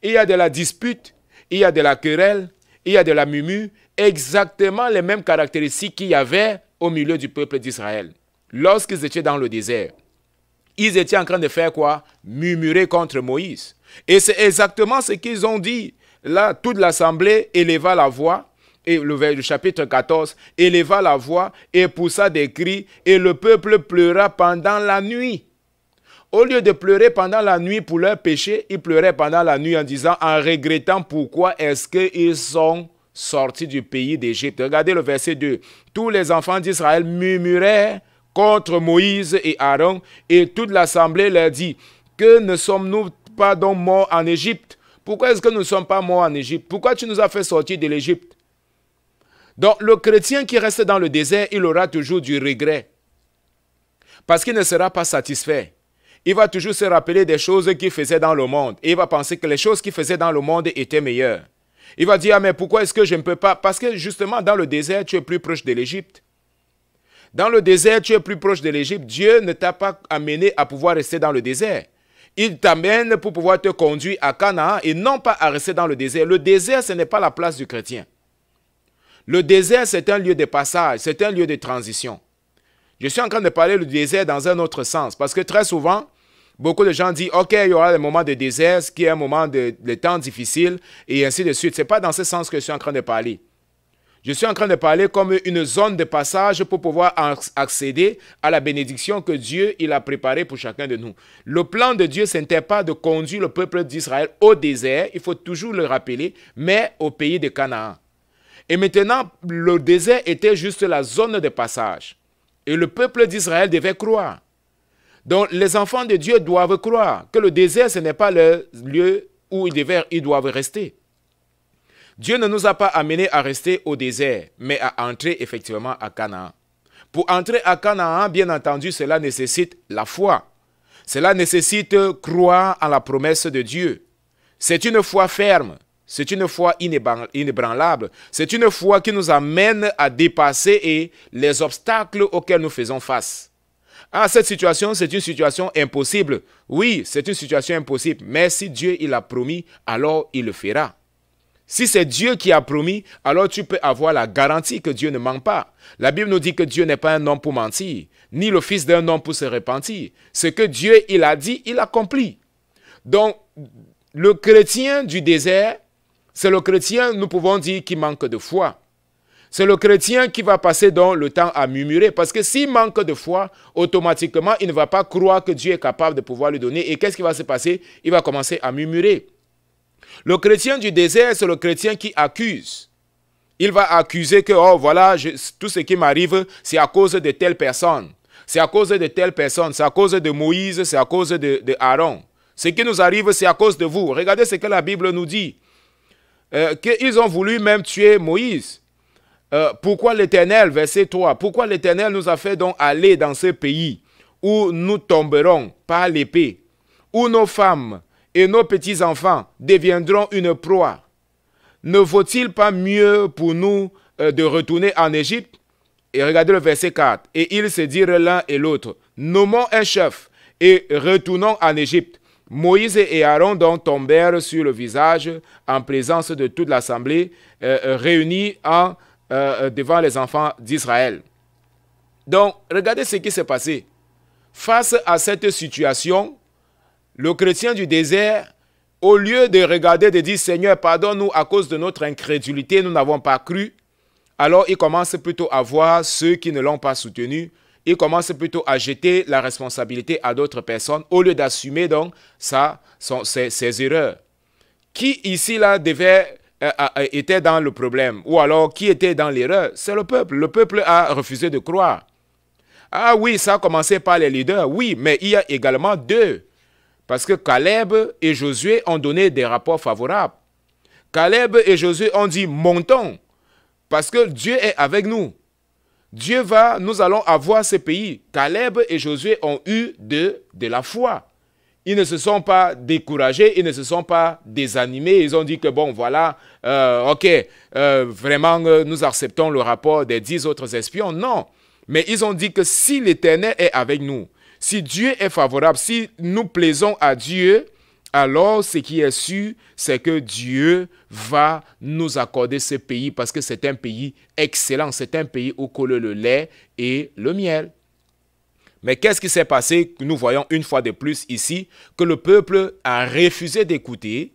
Il y a de la dispute, il y a de la querelle, il y a de la mumu. exactement les mêmes caractéristiques qu'il y avait au milieu du peuple d'Israël. Lorsqu'ils étaient dans le désert, ils étaient en train de faire quoi Murmurer contre Moïse. Et c'est exactement ce qu'ils ont dit. Là, toute l'assemblée éleva la voix et le, chapitre 14, éleva la voix et poussa des cris, et le peuple pleura pendant la nuit. Au lieu de pleurer pendant la nuit pour leur péché, ils pleuraient pendant la nuit en disant, en regrettant pourquoi est-ce qu'ils sont sortis du pays d'Égypte. Regardez le verset 2. Tous les enfants d'Israël murmuraient contre Moïse et Aaron, et toute l'assemblée leur dit, que ne sommes-nous pas donc morts en Égypte Pourquoi est-ce que nous ne sommes pas morts en Égypte Pourquoi tu nous as fait sortir de l'Égypte donc le chrétien qui reste dans le désert, il aura toujours du regret. Parce qu'il ne sera pas satisfait. Il va toujours se rappeler des choses qu'il faisait dans le monde. Et il va penser que les choses qu'il faisait dans le monde étaient meilleures. Il va dire, ah, mais pourquoi est-ce que je ne peux pas Parce que justement, dans le désert, tu es plus proche de l'Égypte. Dans le désert, tu es plus proche de l'Égypte. Dieu ne t'a pas amené à pouvoir rester dans le désert. Il t'amène pour pouvoir te conduire à Canaan et non pas à rester dans le désert. Le désert, ce n'est pas la place du chrétien. Le désert, c'est un lieu de passage, c'est un lieu de transition. Je suis en train de parler du désert dans un autre sens, parce que très souvent, beaucoup de gens disent, OK, il y aura le moment de désert, ce qui est un moment de, temps difficile, et ainsi de suite. Ce n'est pas dans ce sens que je suis en train de parler. Je suis en train de parler comme une zone de passage pour pouvoir accéder à la bénédiction que Dieu il a préparée pour chacun de nous. Le plan de Dieu, ce n'était pas de conduire le peuple d'Israël au désert, il faut toujours le rappeler, mais au pays de Canaan. Et maintenant, le désert était juste la zone de passage. Et le peuple d'Israël devait croire. Donc les enfants de Dieu doivent croire que le désert, ce n'est pas le lieu où ils, doivent rester. Dieu ne nous a pas amenés à rester au désert, mais à entrer effectivement à Canaan. Pour entrer à Canaan, bien entendu, cela nécessite la foi. Cela nécessite croire en la promesse de Dieu. C'est une foi ferme, c'est une foi inébranlable. C'est une foi qui nous amène à dépasser les obstacles auxquels nous faisons face. Ah, cette situation, c'est une situation impossible. Oui, c'est une situation impossible. Mais si Dieu il a promis, alors il le fera. Si c'est Dieu qui a promis, alors tu peux avoir la garantie que Dieu ne ment pas. La Bible nous dit que Dieu n'est pas un homme pour mentir, ni le fils d'un homme pour se repentir. Ce que Dieu il a dit, il accomplit. Donc, le chrétien du désert, c'est le chrétien, nous pouvons dire, qui manque de foi. C'est le chrétien qui va passer dans le temps à murmurer. Parce que s'il manque de foi, automatiquement, il ne va pas croire que Dieu est capable de pouvoir lui donner. Et qu'est-ce qui va se passer Il va commencer à murmurer. Le chrétien du désert, c'est le chrétien qui accuse. Il va accuser que, oh voilà, tout ce qui m'arrive, c'est à cause de telle personne. C'est à cause de telle personne. C'est à cause de Moïse. C'est à cause de, de Aaron. Ce qui nous arrive, c'est à cause de vous. Regardez ce que la Bible nous dit. Euh, qu'ils ont voulu même tuer Moïse. Euh, pourquoi l'Éternel, verset 3, pourquoi l'Éternel nous a fait donc aller dans ce pays où nous tomberons par l'épée, où nos femmes et nos petits-enfants deviendront une proie Ne vaut-il pas mieux pour nous euh, de retourner en Égypte Et regardez le verset 4. Et ils se dirent l'un et l'autre, nommons un chef et retournons en Égypte Moïse et Aaron donc tombèrent sur le visage en présence de toute l'assemblée euh, euh, réunis réunie euh, devant les enfants d'Israël. Donc, regardez ce qui s'est passé. Face à cette situation, le chrétien du désert, au lieu de regarder, de dire Seigneur, pardonne-nous à cause de notre incrédulité, nous n'avons pas cru, alors il commence plutôt à voir ceux qui ne l'ont pas soutenu il commence plutôt à jeter la responsabilité à d'autres personnes au lieu d'assumer donc ça ses, erreurs. Qui ici là devait euh, euh, euh, était dans le problème ou alors qui était dans l'erreur C'est le peuple. Le peuple a refusé de croire. Ah oui, ça a commencé par les leaders, oui, mais il y a également deux. Parce que Caleb et Josué ont donné des rapports favorables. Caleb et Josué ont dit montons, parce que Dieu est avec nous. Dieu va, nous allons avoir ce pays. Caleb et Josué ont eu de, de la foi. Ils ne se sont pas découragés, ils ne se sont pas désanimés. Ils ont dit que bon, voilà, euh, ok, euh, vraiment, euh, nous acceptons le rapport des dix autres espions. Non, mais ils ont dit que si l'Éternel est avec nous, si Dieu est favorable, si nous plaisons à Dieu, alors ce qui est sûr, c'est que Dieu va nous accorder ce pays parce que c'est un pays excellent, c'est un pays où collent le lait et le miel. Mais qu'est-ce qui s'est passé Nous voyons une fois de plus ici que le peuple a refusé d'écouter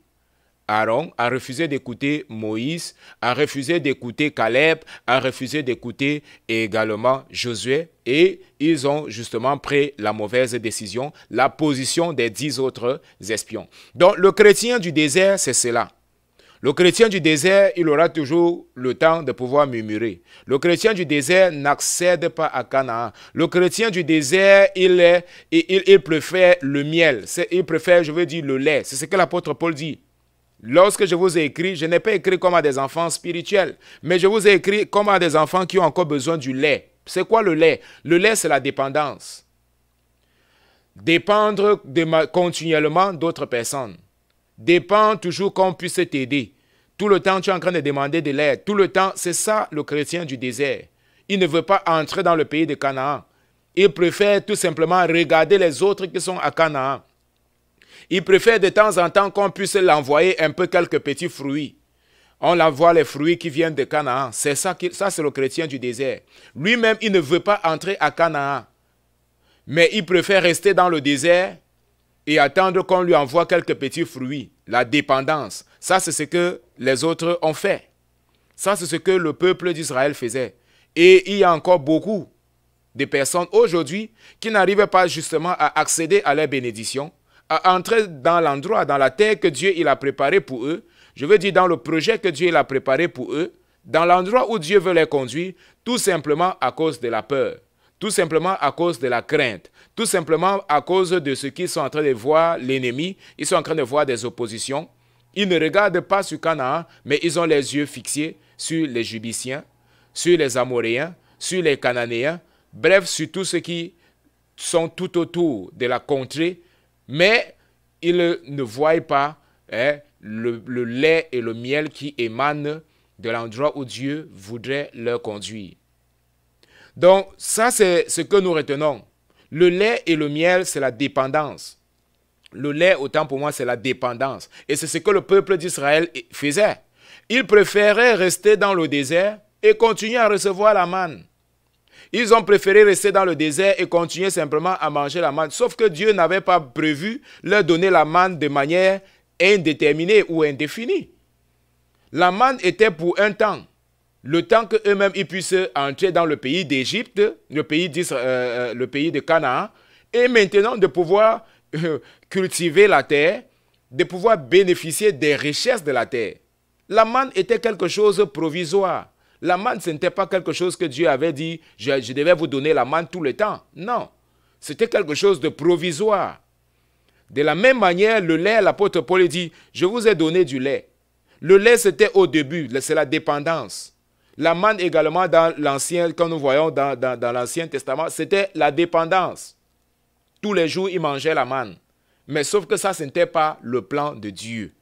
Aaron, a refusé d'écouter Moïse, a refusé d'écouter Caleb, a refusé d'écouter également Josué. Et ils ont justement pris la mauvaise décision, la position des dix autres espions. Donc le chrétien du désert, c'est cela. Le chrétien du désert, il aura toujours le temps de pouvoir murmurer. Le chrétien du désert n'accède pas à Canaan. Le chrétien du désert, il, est, et il préfère le miel. Il préfère, je veux dire, le lait. C'est ce que l'apôtre Paul dit. Lorsque je vous ai écrit, je n'ai pas écrit comme à des enfants spirituels, mais je vous ai écrit comme à des enfants qui ont encore besoin du lait. C'est quoi le lait Le lait, c'est la dépendance. Dépendre continuellement d'autres personnes. Dépendre toujours qu'on puisse t'aider. Tout le temps, tu es en train de demander de l'aide. Tout le temps, c'est ça le chrétien du désert. Il ne veut pas entrer dans le pays de Canaan. Il préfère tout simplement regarder les autres qui sont à Canaan il préfère de temps en temps qu'on puisse l'envoyer un peu quelques petits fruits. On l'envoie les fruits qui viennent de Canaan. C'est ça, ça c'est le chrétien du désert. Lui-même, il ne veut pas entrer à Canaan. Mais il préfère rester dans le désert et attendre qu'on lui envoie quelques petits fruits. La dépendance. Ça, c'est ce que les autres ont fait. Ça, c'est ce que le peuple d'Israël faisait. Et il y a encore beaucoup de personnes aujourd'hui qui n'arrivent pas justement à accéder à leurs bénédictions à entrer dans l'endroit, dans la terre que Dieu il a préparé pour eux, je veux dire dans le projet que Dieu il a préparé pour eux, dans l'endroit où Dieu veut les conduire, tout simplement à cause de la peur, tout simplement à cause de la crainte, tout simplement à cause de ce qu'ils sont en train de voir l'ennemi, ils sont en train de voir des oppositions. Ils ne regardent pas sur Canaan, mais ils ont les yeux fixés sur les Jubiciens, sur les Amoréens, sur les Cananéens, bref, sur tout ce qui sont tout autour de la contrée mais ils ne voient pas hein, le, le, lait et le miel qui émanent de l'endroit où Dieu voudrait leur conduire. Donc ça, c'est ce que nous retenons. Le lait et le miel, c'est la dépendance. Le lait, autant pour moi, c'est la dépendance. Et c'est ce que le peuple d'Israël faisait. Il préférait rester dans le désert et continuer à recevoir la manne ils ont préféré rester dans le désert et continuer simplement à manger la manne. Sauf que Dieu n'avait pas prévu leur donner la manne de manière indéterminée ou indéfinie. La manne était pour un temps. Le temps que eux-mêmes ils puissent entrer dans le pays d'Égypte, le pays euh, euh, le pays de Canaan, et maintenant de pouvoir euh, cultiver la terre, de pouvoir bénéficier des richesses de la terre. La manne était quelque chose de provisoire. La manne, ce n'était pas quelque chose que Dieu avait dit, je, devais vous donner la manne tout le temps. Non, c'était quelque chose de provisoire. De la même manière, le lait, l'apôtre Paul dit, je vous ai donné du lait. Le lait, c'était au début, c'est la dépendance. La manne également dans l'Ancien, quand nous voyons dans, dans l'Ancien Testament, c'était la dépendance. Tous les jours, ils mangeaient la manne. Mais sauf que ça, ce n'était pas le plan de Dieu.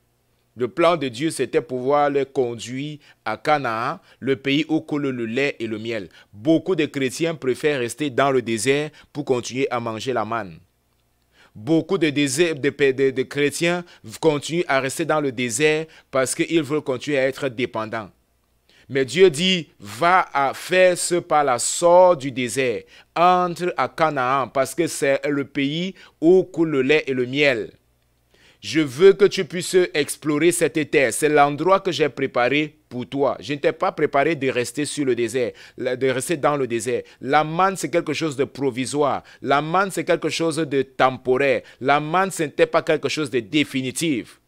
Le plan de Dieu, c'était pouvoir les conduire à Canaan, le pays où coule le lait et le miel. Beaucoup de chrétiens préfèrent rester dans le désert pour continuer à manger la manne. Beaucoup de, de, de chrétiens continuent à rester dans le désert parce qu'ils veulent continuer à être dépendants. Mais Dieu dit, va à faire ce par la sort du désert, entre à Canaan, parce que c'est le pays où coule le lait et le miel. Je veux que tu puisses explorer cette terre. C'est l'endroit que j'ai préparé pour toi. Je ne t'ai pas préparé de rester sur le désert, de rester dans le désert. La manne, c'est quelque chose de provisoire. La manne, c'est quelque chose de temporaire. La manne, ce n'était pas quelque chose de définitif.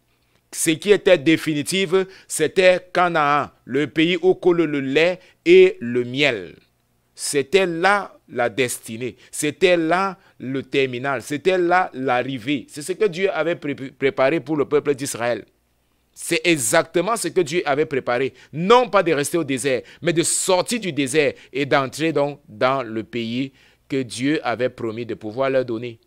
Ce qui était définitif, c'était Canaan, le pays où coule le lait et le miel. C'était là la destinée. C'était là le terminal, c'était là l'arrivée. C'est ce que Dieu avait préparé pour le peuple d'Israël. C'est exactement ce que Dieu avait préparé. Non pas de rester au désert, mais de sortir du désert et d'entrer donc dans le pays que Dieu avait promis de pouvoir leur donner.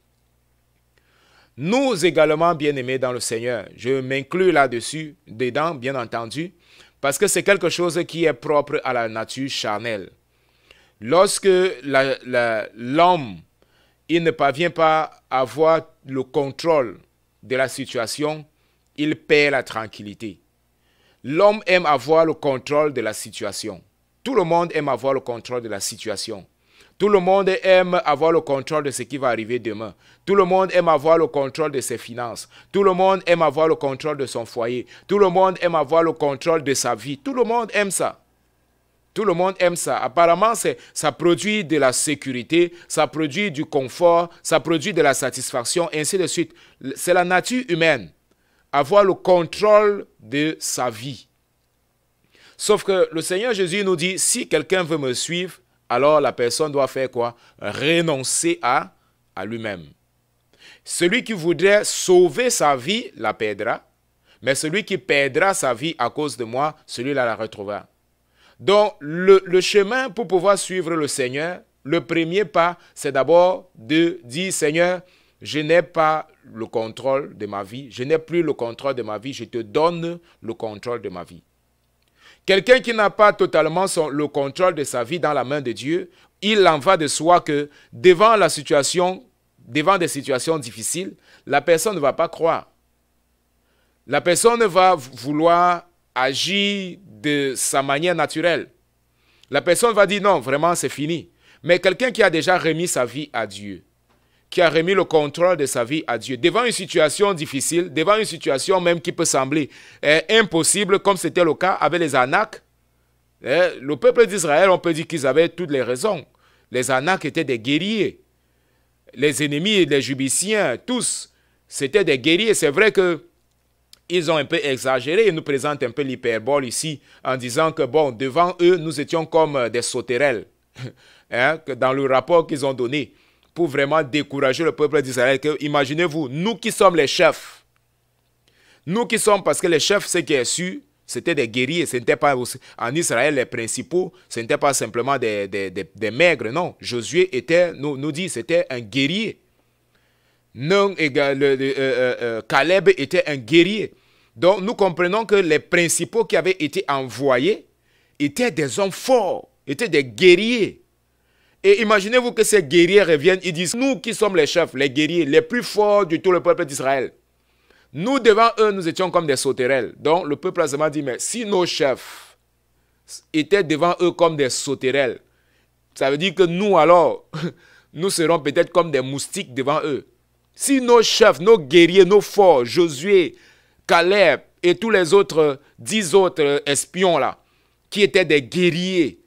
Nous également, bien-aimés dans le Seigneur, je m'inclus là-dessus, dedans, bien entendu, parce que c'est quelque chose qui est propre à la nature charnelle. Lorsque l'homme, il ne parvient pas à avoir le contrôle de la situation, il perd la tranquillité. L'homme aime avoir le contrôle de la situation. Tout le monde aime avoir le contrôle de la situation. Tout le monde aime avoir le contrôle de ce qui va arriver demain. Tout le monde aime avoir le contrôle de ses finances. Tout le monde aime avoir le contrôle de son foyer. Tout le monde aime avoir le contrôle de sa vie. Tout le monde aime ça. Tout le monde aime ça. Apparemment, ça produit de la sécurité, ça produit du confort, ça produit de la satisfaction, ainsi de suite. C'est la nature humaine. Avoir le contrôle de sa vie. Sauf que le Seigneur Jésus nous dit, si quelqu'un veut me suivre, alors la personne doit faire quoi Renoncer à, à lui-même. Celui qui voudrait sauver sa vie la perdra, mais celui qui perdra sa vie à cause de moi, celui-là la retrouvera. Donc, le, chemin pour pouvoir suivre le Seigneur, le premier pas, c'est d'abord de dire, Seigneur, je n'ai pas le contrôle de ma vie, je n'ai plus le contrôle de ma vie, je te donne le contrôle de ma vie. Quelqu'un qui n'a pas totalement son, le contrôle de sa vie dans la main de Dieu, il en va de soi que devant la situation, devant des situations difficiles, la personne ne va pas croire. La personne va vouloir agit de sa manière naturelle. La personne va dire non, vraiment, c'est fini. Mais quelqu'un qui a déjà remis sa vie à Dieu, qui a remis le contrôle de sa vie à Dieu, devant une situation difficile, devant une situation même qui peut sembler eh, impossible, comme c'était le cas avec les Anak, eh, le peuple d'Israël, on peut dire qu'ils avaient toutes les raisons. Les Anak étaient des guerriers. Les ennemis les Jubiciens, tous, c'était des guerriers. C'est vrai que ils ont un peu exagéré. Ils nous présentent un peu l'hyperbole ici en disant que, bon, devant eux, nous étions comme euh, des sauterelles hein, que dans le rapport qu'ils ont donné pour vraiment décourager le peuple d'Israël. Imaginez-vous, nous qui sommes les chefs, nous qui sommes, parce que les chefs, ce qui est su c'était des guerriers, ce n'était pas en Israël les principaux, ce n'était pas simplement des, maigres, non. Josué était, nous, nous dit, c'était un guerrier. Non, euh, euh, Caleb était un guerrier. Donc nous comprenons que les principaux qui avaient été envoyés étaient des hommes forts, étaient des guerriers. Et imaginez-vous que ces guerriers reviennent, ils disent, nous qui sommes les chefs, les guerriers, les plus forts du tout le peuple d'Israël. Nous, devant eux, nous étions comme des sauterelles. Donc le peuple a dit, mais si nos chefs étaient devant eux comme des sauterelles, ça veut dire que nous, alors, nous serons peut-être comme des moustiques devant eux. Si nos chefs, nos guerriers, nos forts, Josué, Caleb et tous les autres, dix autres euh, espions là, qui étaient des guerriers,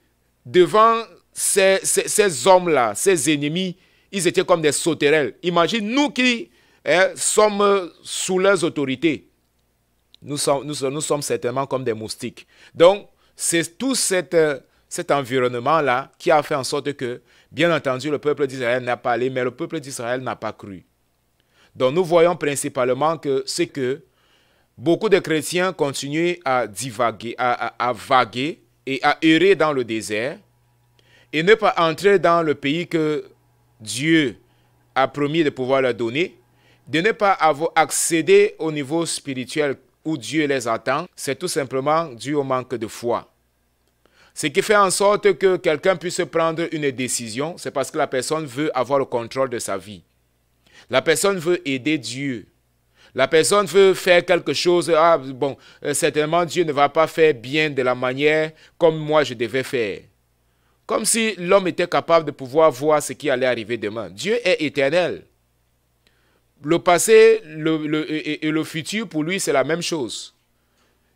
devant ces, hommes-là, ces ennemis, ils étaient comme des sauterelles. Imagine nous qui hein, sommes euh, sous leurs autorités. Nous sommes, nous, sommes certainement comme des moustiques. Donc, c'est tout cette, euh, cet environnement-là qui a fait en sorte que, bien entendu, le peuple d'Israël n'a pas allé, mais le peuple d'Israël n'a pas cru. Donc, nous voyons principalement que c'est que Beaucoup de chrétiens continuent à divaguer, à, vaguer et à errer dans le désert et ne pas entrer dans le pays que Dieu a promis de pouvoir leur donner, de ne pas avoir accédé au niveau spirituel où Dieu les attend, c'est tout simplement dû au manque de foi. Ce qui fait en sorte que quelqu'un puisse prendre une décision, c'est parce que la personne veut avoir le contrôle de sa vie. La personne veut aider Dieu. La personne veut faire quelque chose, ah bon, euh, certainement Dieu ne va pas faire bien de la manière comme moi je devais faire. Comme si l'homme était capable de pouvoir voir ce qui allait arriver demain. Dieu est éternel. Le passé le, et le futur, pour lui, c'est la même chose.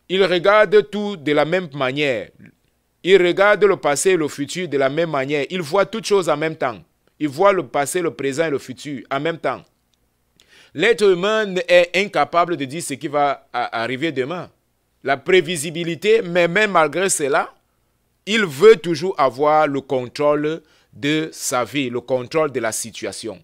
Il regarde tout de la même manière. Il regarde le passé et le futur de la même manière. Il voit toutes choses en même temps. Il voit le passé, le présent et le futur en même temps. L'être humain est incapable de dire ce qui va arriver demain. La prévisibilité, mais même malgré cela, il veut toujours avoir le contrôle de sa vie, le contrôle de la situation.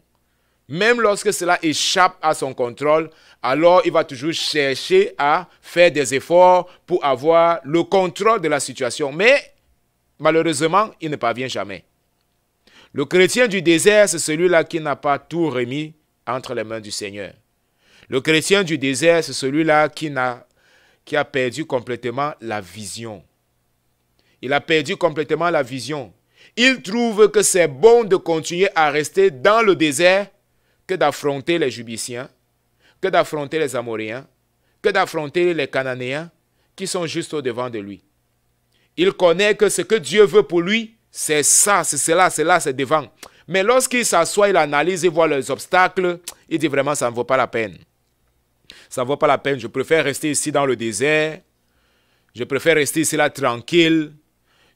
Même lorsque cela échappe à son contrôle, alors il va toujours chercher à faire des efforts pour avoir le contrôle de la situation. Mais malheureusement, il ne parvient jamais. Le chrétien du désert, c'est celui-là qui n'a pas tout remis entre les mains du Seigneur. Le chrétien du désert, c'est celui-là qui, a, qui a perdu complètement la vision. Il a perdu complètement la vision. Il trouve que c'est bon de continuer à rester dans le désert que d'affronter les Jubiciens, que d'affronter les Amoréens, que d'affronter les Cananéens qui sont juste au devant de lui. Il connaît que ce que Dieu veut pour lui, c'est ça, c'est cela, c'est là, c'est devant. Mais lorsqu'il s'assoit, il analyse, et voit les obstacles, il dit vraiment, ça ne vaut pas la peine. Ça ne vaut pas la peine, je préfère rester ici dans le désert, je préfère rester ici là tranquille,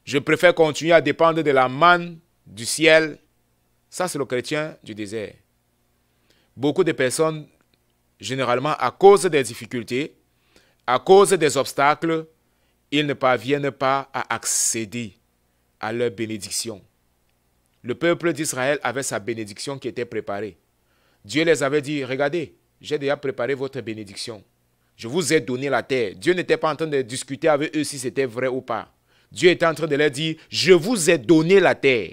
je préfère continuer à dépendre de la manne du ciel. Ça, c'est le chrétien du désert. Beaucoup de personnes, généralement, à cause des difficultés, à cause des obstacles, ils ne parviennent pas à accéder à leur bénédiction. Le peuple d'Israël avait sa bénédiction qui était préparée. Dieu les avait dit, regardez, j'ai déjà préparé votre bénédiction. Je vous ai donné la terre. Dieu n'était pas en train de discuter avec eux si c'était vrai ou pas. Dieu était en train de leur dire, je vous ai donné la terre.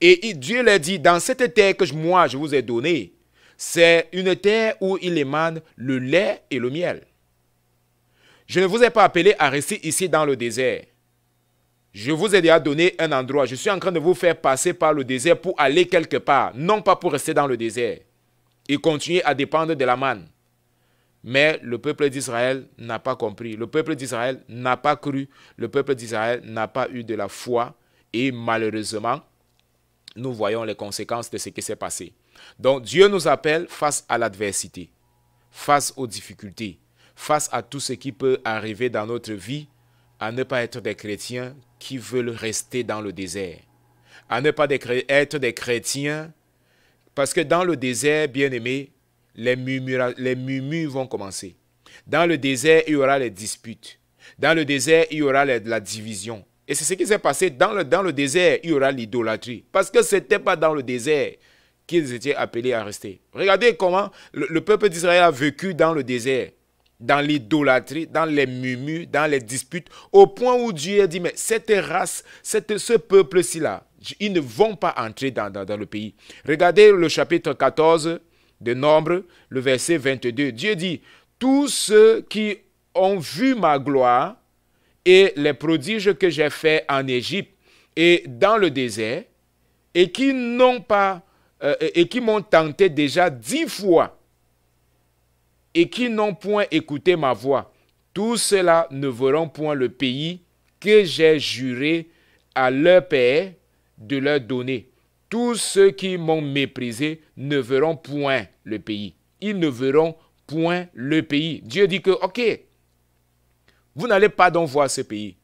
Et Dieu leur dit, dans cette terre que moi je vous ai donnée, c'est une terre où il émane le lait et le miel. Je ne vous ai pas appelé à rester ici dans le désert. Je vous ai déjà donné un endroit. Je suis en train de vous faire passer par le désert pour aller quelque part, non pas pour rester dans le désert et continuer à dépendre de la manne. Mais le peuple d'Israël n'a pas compris. Le peuple d'Israël n'a pas cru. Le peuple d'Israël n'a pas eu de la foi. Et malheureusement, nous voyons les conséquences de ce qui s'est passé. Donc Dieu nous appelle face à l'adversité, face aux difficultés, face à tout ce qui peut arriver dans notre vie à ne pas être des chrétiens qui veulent rester dans le désert, à ne pas être des chrétiens, parce que dans le désert, bien aimé, les, murmures, les vont commencer. Dans le désert, il y aura les disputes. Dans le désert, il y aura la division. Et c'est ce qui s'est passé dans le, dans le désert, il y aura l'idolâtrie. Parce que ce n'était pas dans le désert qu'ils étaient appelés à rester. Regardez comment le peuple d'Israël a vécu dans le désert dans l'idolâtrie, dans les mumus, dans les disputes, au point où Dieu dit, mais cette race, ce peuple-ci là, ils ne vont pas entrer dans, le pays. Regardez le chapitre 14 de Nombre, le verset 22. Dieu dit, tous ceux qui ont vu ma gloire et les prodiges que j'ai faits en Égypte et dans le désert, et qui n'ont pas, euh, et qui m'ont tenté déjà dix fois, et qui n'ont point écouté ma voix. Tous ceux-là ne verront point le pays que j'ai juré à leur père de leur donner. Tous ceux qui m'ont méprisé ne verront point le pays. Ils ne verront point le pays. Dieu dit que, OK, vous n'allez pas donc voir ce pays.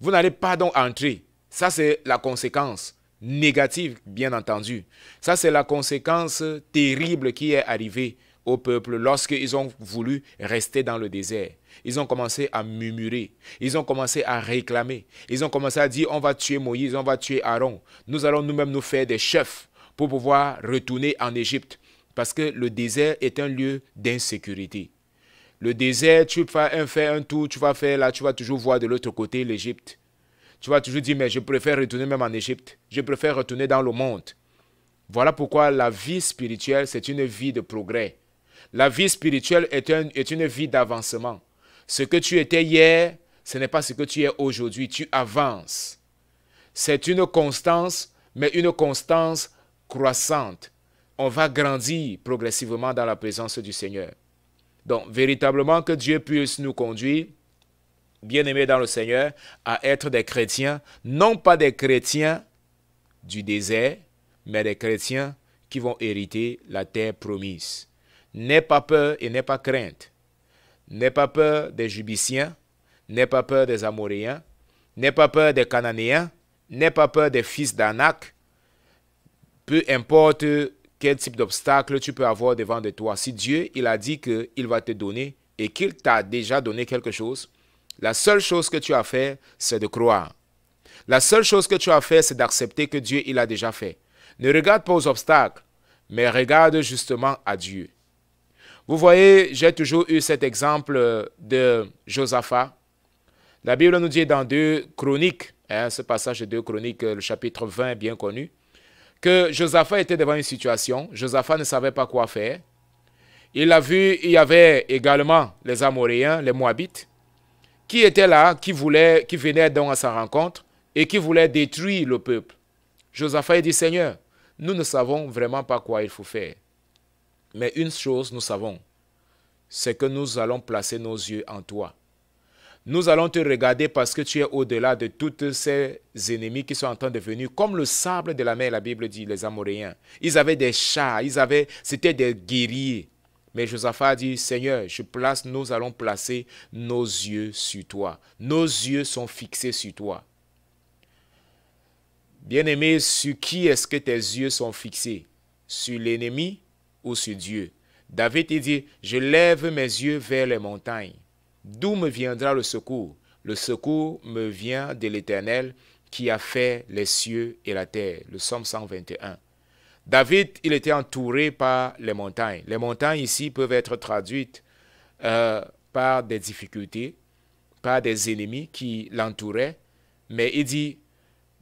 Vous n'allez pas donc entrer. Ça, c'est la conséquence négative, bien entendu. Ça, c'est la conséquence terrible qui est arrivée au peuple lorsqu'ils ont voulu rester dans le désert. Ils ont commencé à murmurer, ils ont commencé à réclamer, ils ont commencé à dire on va tuer Moïse, on va tuer Aaron, nous allons nous-mêmes nous faire des chefs pour pouvoir retourner en Égypte. Parce que le désert est un lieu d'insécurité. Le désert, tu vas faire un tour, tu vas faire là, tu vas toujours voir de l'autre côté l'Égypte. Tu vas toujours dire, mais je préfère retourner même en Égypte. Je préfère retourner dans le monde. Voilà pourquoi la vie spirituelle, c'est une vie de progrès. La vie spirituelle est, une vie d'avancement. Ce que tu étais hier, ce n'est pas ce que tu es aujourd'hui. Tu avances. C'est une constance, mais une constance croissante. On va grandir progressivement dans la présence du Seigneur. Donc, véritablement que Dieu puisse nous conduire, bien-aimés dans le Seigneur, à être des chrétiens, non pas des chrétiens du désert, mais des chrétiens qui vont hériter la terre promise. N'aie pas peur et n'aie pas crainte. N'aie pas peur des Jubiciens, n'aie pas peur des Amoréens, n'aie pas peur des Cananéens, n'aie pas peur des fils d'Anak. Peu importe quel type d'obstacle tu peux avoir devant de toi. Si Dieu, il a dit qu'il va te donner et qu'il t'a déjà donné quelque chose, la seule chose que tu as fait, c'est de croire. La seule chose que tu as fait, c'est d'accepter que Dieu, il a déjà fait. Ne regarde pas aux obstacles, mais regarde justement à Dieu. Vous voyez, j'ai toujours eu cet exemple euh, de Josaphat. La Bible nous dit dans deux Chroniques, hein, ce passage de deux Chroniques, euh, le chapitre 20 bien connu, que Josaphat était devant une situation. Josaphat ne savait pas quoi faire. Il a vu, il y avait également les Amoréens, les Moabites, qui étaient là, qui, voulaient, qui venaient donc à sa rencontre et qui voulaient détruire le peuple. Josaphat dit, Seigneur, nous ne savons vraiment pas quoi il faut faire. Mais une chose nous savons, c'est que nous allons placer nos yeux en toi. Nous allons te regarder parce que tu es au-delà de tous ces ennemis qui sont en train de venir, comme le sable de la mer, la Bible dit, les Amoréens. Ils avaient des chats, ils avaient, c'était des guerriers. Mais Josaphat dit, Seigneur, je place, nous allons placer nos yeux sur toi. Nos yeux sont fixés sur toi. Bien-aimé, sur qui est-ce que tes yeux sont fixés Sur l'ennemi ou sur Dieu. David dit, je lève mes yeux vers les montagnes. D'où me viendra le secours Le secours me vient de l'Éternel qui a fait les cieux et la terre. Le psaume 121. David, il était entouré par les montagnes. Les montagnes ici peuvent être traduites euh, par des difficultés, par des ennemis qui l'entouraient. Mais il dit,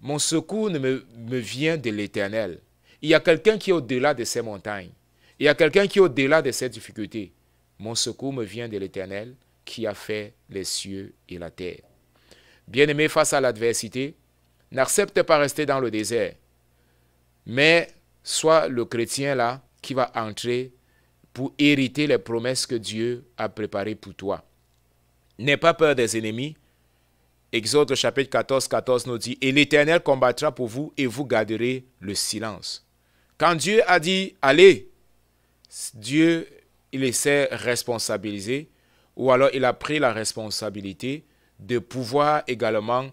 mon secours ne me, me vient de l'Éternel. Il y a quelqu'un qui est au-delà de ces montagnes. Il y a quelqu'un qui au-delà de cette difficulté. Mon secours me vient de l'Éternel qui a fait les cieux et la terre. Bien-aimé face à l'adversité, n'accepte pas rester dans le désert, mais sois le chrétien là qui va entrer pour hériter les promesses que Dieu a préparées pour toi. N'aie pas peur des ennemis. Exode chapitre 14, 14 nous dit, Et l'Éternel combattra pour vous et vous garderez le silence. Quand Dieu a dit, allez, Dieu, il s'est responsabilisé ou alors il a pris la responsabilité de pouvoir également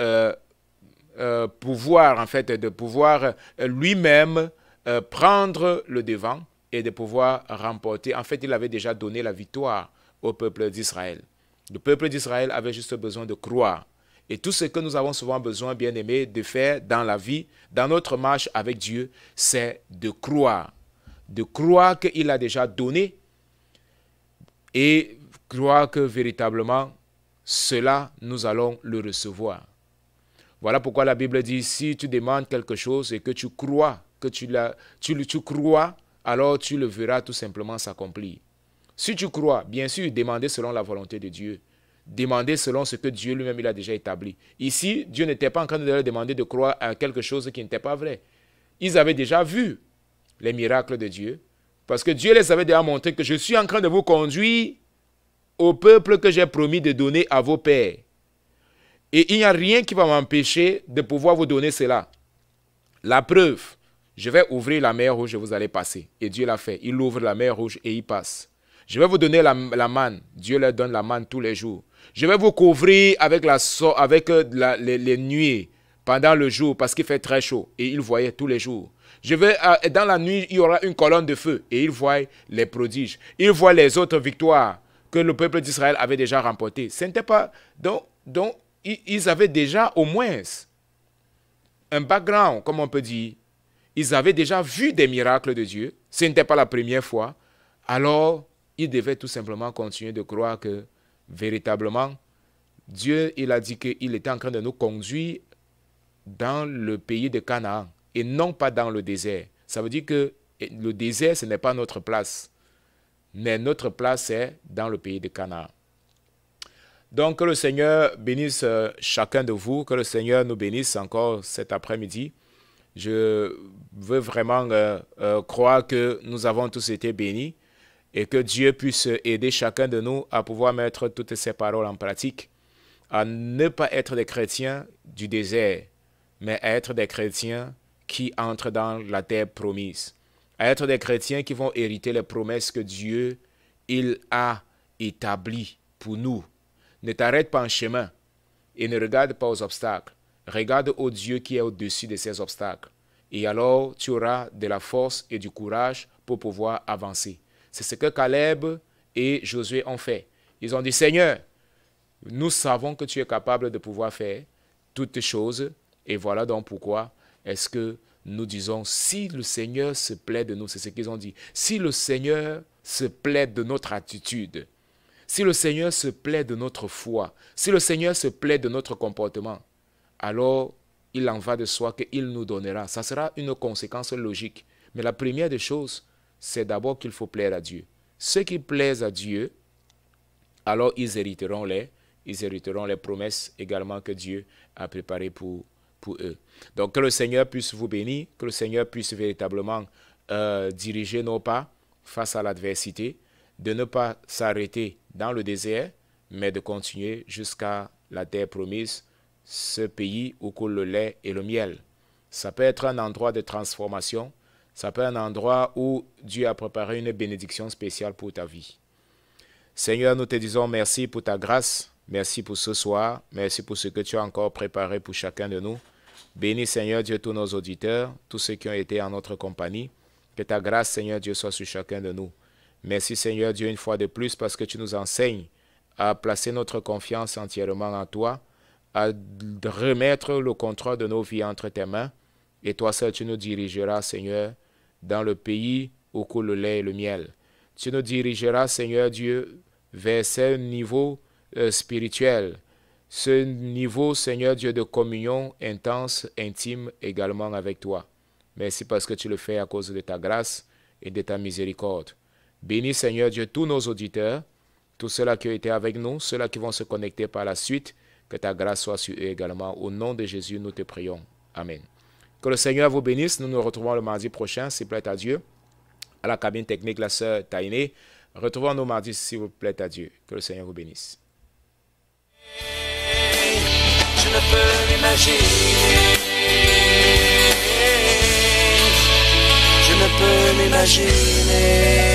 euh, euh, pouvoir en fait de pouvoir euh, lui-même prendre le devant et de pouvoir remporter. En fait, il avait déjà donné la victoire au peuple d'Israël. Le peuple d'Israël avait juste besoin de croire. Et tout ce que nous avons souvent besoin, bien aimé, de faire dans la vie, dans notre marche avec Dieu, c'est de croire de croire qu'il a déjà donné et croire que véritablement cela, nous allons le recevoir. Voilà pourquoi la Bible dit, si tu demandes quelque chose et que tu crois, que tu, tu, tu crois, alors tu le verras tout simplement s'accomplir. Si tu crois, bien sûr, demander selon la volonté de Dieu. demander selon ce que Dieu lui-même il a déjà établi. Ici, Dieu n'était pas en train de leur demander de croire à quelque chose qui n'était pas vrai. Ils avaient déjà vu les miracles de Dieu. Parce que Dieu les avait déjà montré que je suis en train de vous conduire au peuple que j'ai promis de donner à vos pères. Et il n'y a rien qui va m'empêcher de pouvoir vous donner cela. La preuve, je vais ouvrir la mer rouge et vous allez passer. Et Dieu l'a fait. Il ouvre la mer rouge et il passe. Je vais vous donner la, manne. Dieu leur donne la manne tous les jours. Je vais vous couvrir avec, la, avec euh, les, nuits pendant le jour parce qu'il fait très chaud. Et il voyait tous les jours. Je vais, euh, dans la nuit, il y aura une colonne de feu. Et ils voient les prodiges. Ils voient les autres victoires que le peuple d'Israël avait déjà remportées. Ce n'était pas. Donc, ils avaient déjà au moins un background, comme on peut dire. Ils avaient déjà vu des miracles de Dieu. Ce n'était pas la première fois. Alors, ils devaient tout simplement continuer de croire que véritablement, Dieu, il a dit qu'il était en train de nous conduire dans le pays de Canaan et non pas dans le désert. Ça veut dire que le désert, ce n'est pas notre place, mais notre place est dans le pays de Canaan. Donc que le Seigneur bénisse euh, chacun de vous, que le Seigneur nous bénisse encore cet après-midi. Je veux vraiment euh, euh, croire que nous avons tous été bénis et que Dieu puisse aider chacun de nous à pouvoir mettre toutes ces paroles en pratique, à ne pas être des chrétiens du désert, mais à être des chrétiens qui entrent dans la terre promise, à être des chrétiens qui vont hériter les promesses que Dieu, il a établies pour nous. Ne t'arrête pas en chemin et ne regarde pas aux obstacles. Regarde au Dieu qui est au-dessus de ces obstacles. Et alors tu auras de la force et du courage pour pouvoir avancer. C'est ce que Caleb et Josué ont fait. Ils ont dit, Seigneur, nous savons que tu es capable de pouvoir faire toutes choses. Et voilà donc pourquoi est-ce que nous disons, si le Seigneur se plaît de nous, c'est ce qu'ils ont dit, si le Seigneur se plaît de notre attitude, si le Seigneur se plaît de notre foi, si le Seigneur se plaît de notre comportement, alors il en va de soi qu'il nous donnera. Ça sera une conséquence logique. Mais la première des choses, c'est d'abord qu'il faut plaire à Dieu. Ceux qui plaisent à Dieu, alors ils hériteront les, ils hériteront les promesses également que Dieu a préparées pour pour eux. Donc que le Seigneur puisse vous bénir, que le Seigneur puisse véritablement euh, diriger nos pas face à l'adversité, de ne pas s'arrêter dans le désert, mais de continuer jusqu'à la terre promise, ce pays où coule le lait et le miel. Ça peut être un endroit de transformation, ça peut être un endroit où Dieu a préparé une bénédiction spéciale pour ta vie. Seigneur, nous te disons merci pour ta grâce, Merci pour ce soir. Merci pour ce que tu as encore préparé pour chacun de nous. Bénis, Seigneur Dieu, tous nos auditeurs, tous ceux qui ont été en notre compagnie. Que ta grâce, Seigneur Dieu, soit sur chacun de nous. Merci, Seigneur Dieu, une fois de plus, parce que tu nous enseignes à placer notre confiance entièrement en toi, à remettre le contrôle de nos vies entre tes mains. Et toi seul, tu nous dirigeras, Seigneur, dans le pays où coule le lait et le miel. Tu nous dirigeras, Seigneur Dieu, vers ce niveau euh, spirituel, Ce niveau, Seigneur Dieu, de communion intense, intime également avec toi. Merci parce que tu le fais à cause de ta grâce et de ta miséricorde. Bénis, Seigneur Dieu, tous nos auditeurs, tous ceux-là qui ont été avec nous, ceux-là qui vont se connecter par la suite. Que ta grâce soit sur eux également. Au nom de Jésus, nous te prions. Amen. Que le Seigneur vous bénisse. Nous nous retrouvons le mardi prochain, s'il plaît à Dieu. À la cabine technique, la sœur Tainé. Retrouvons-nous mardi, s'il vous plaît à Dieu. Que le Seigneur vous bénisse.
Je ne peux m'imaginer. Je ne peux m'imaginer.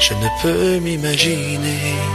Je ne peux m'imaginer.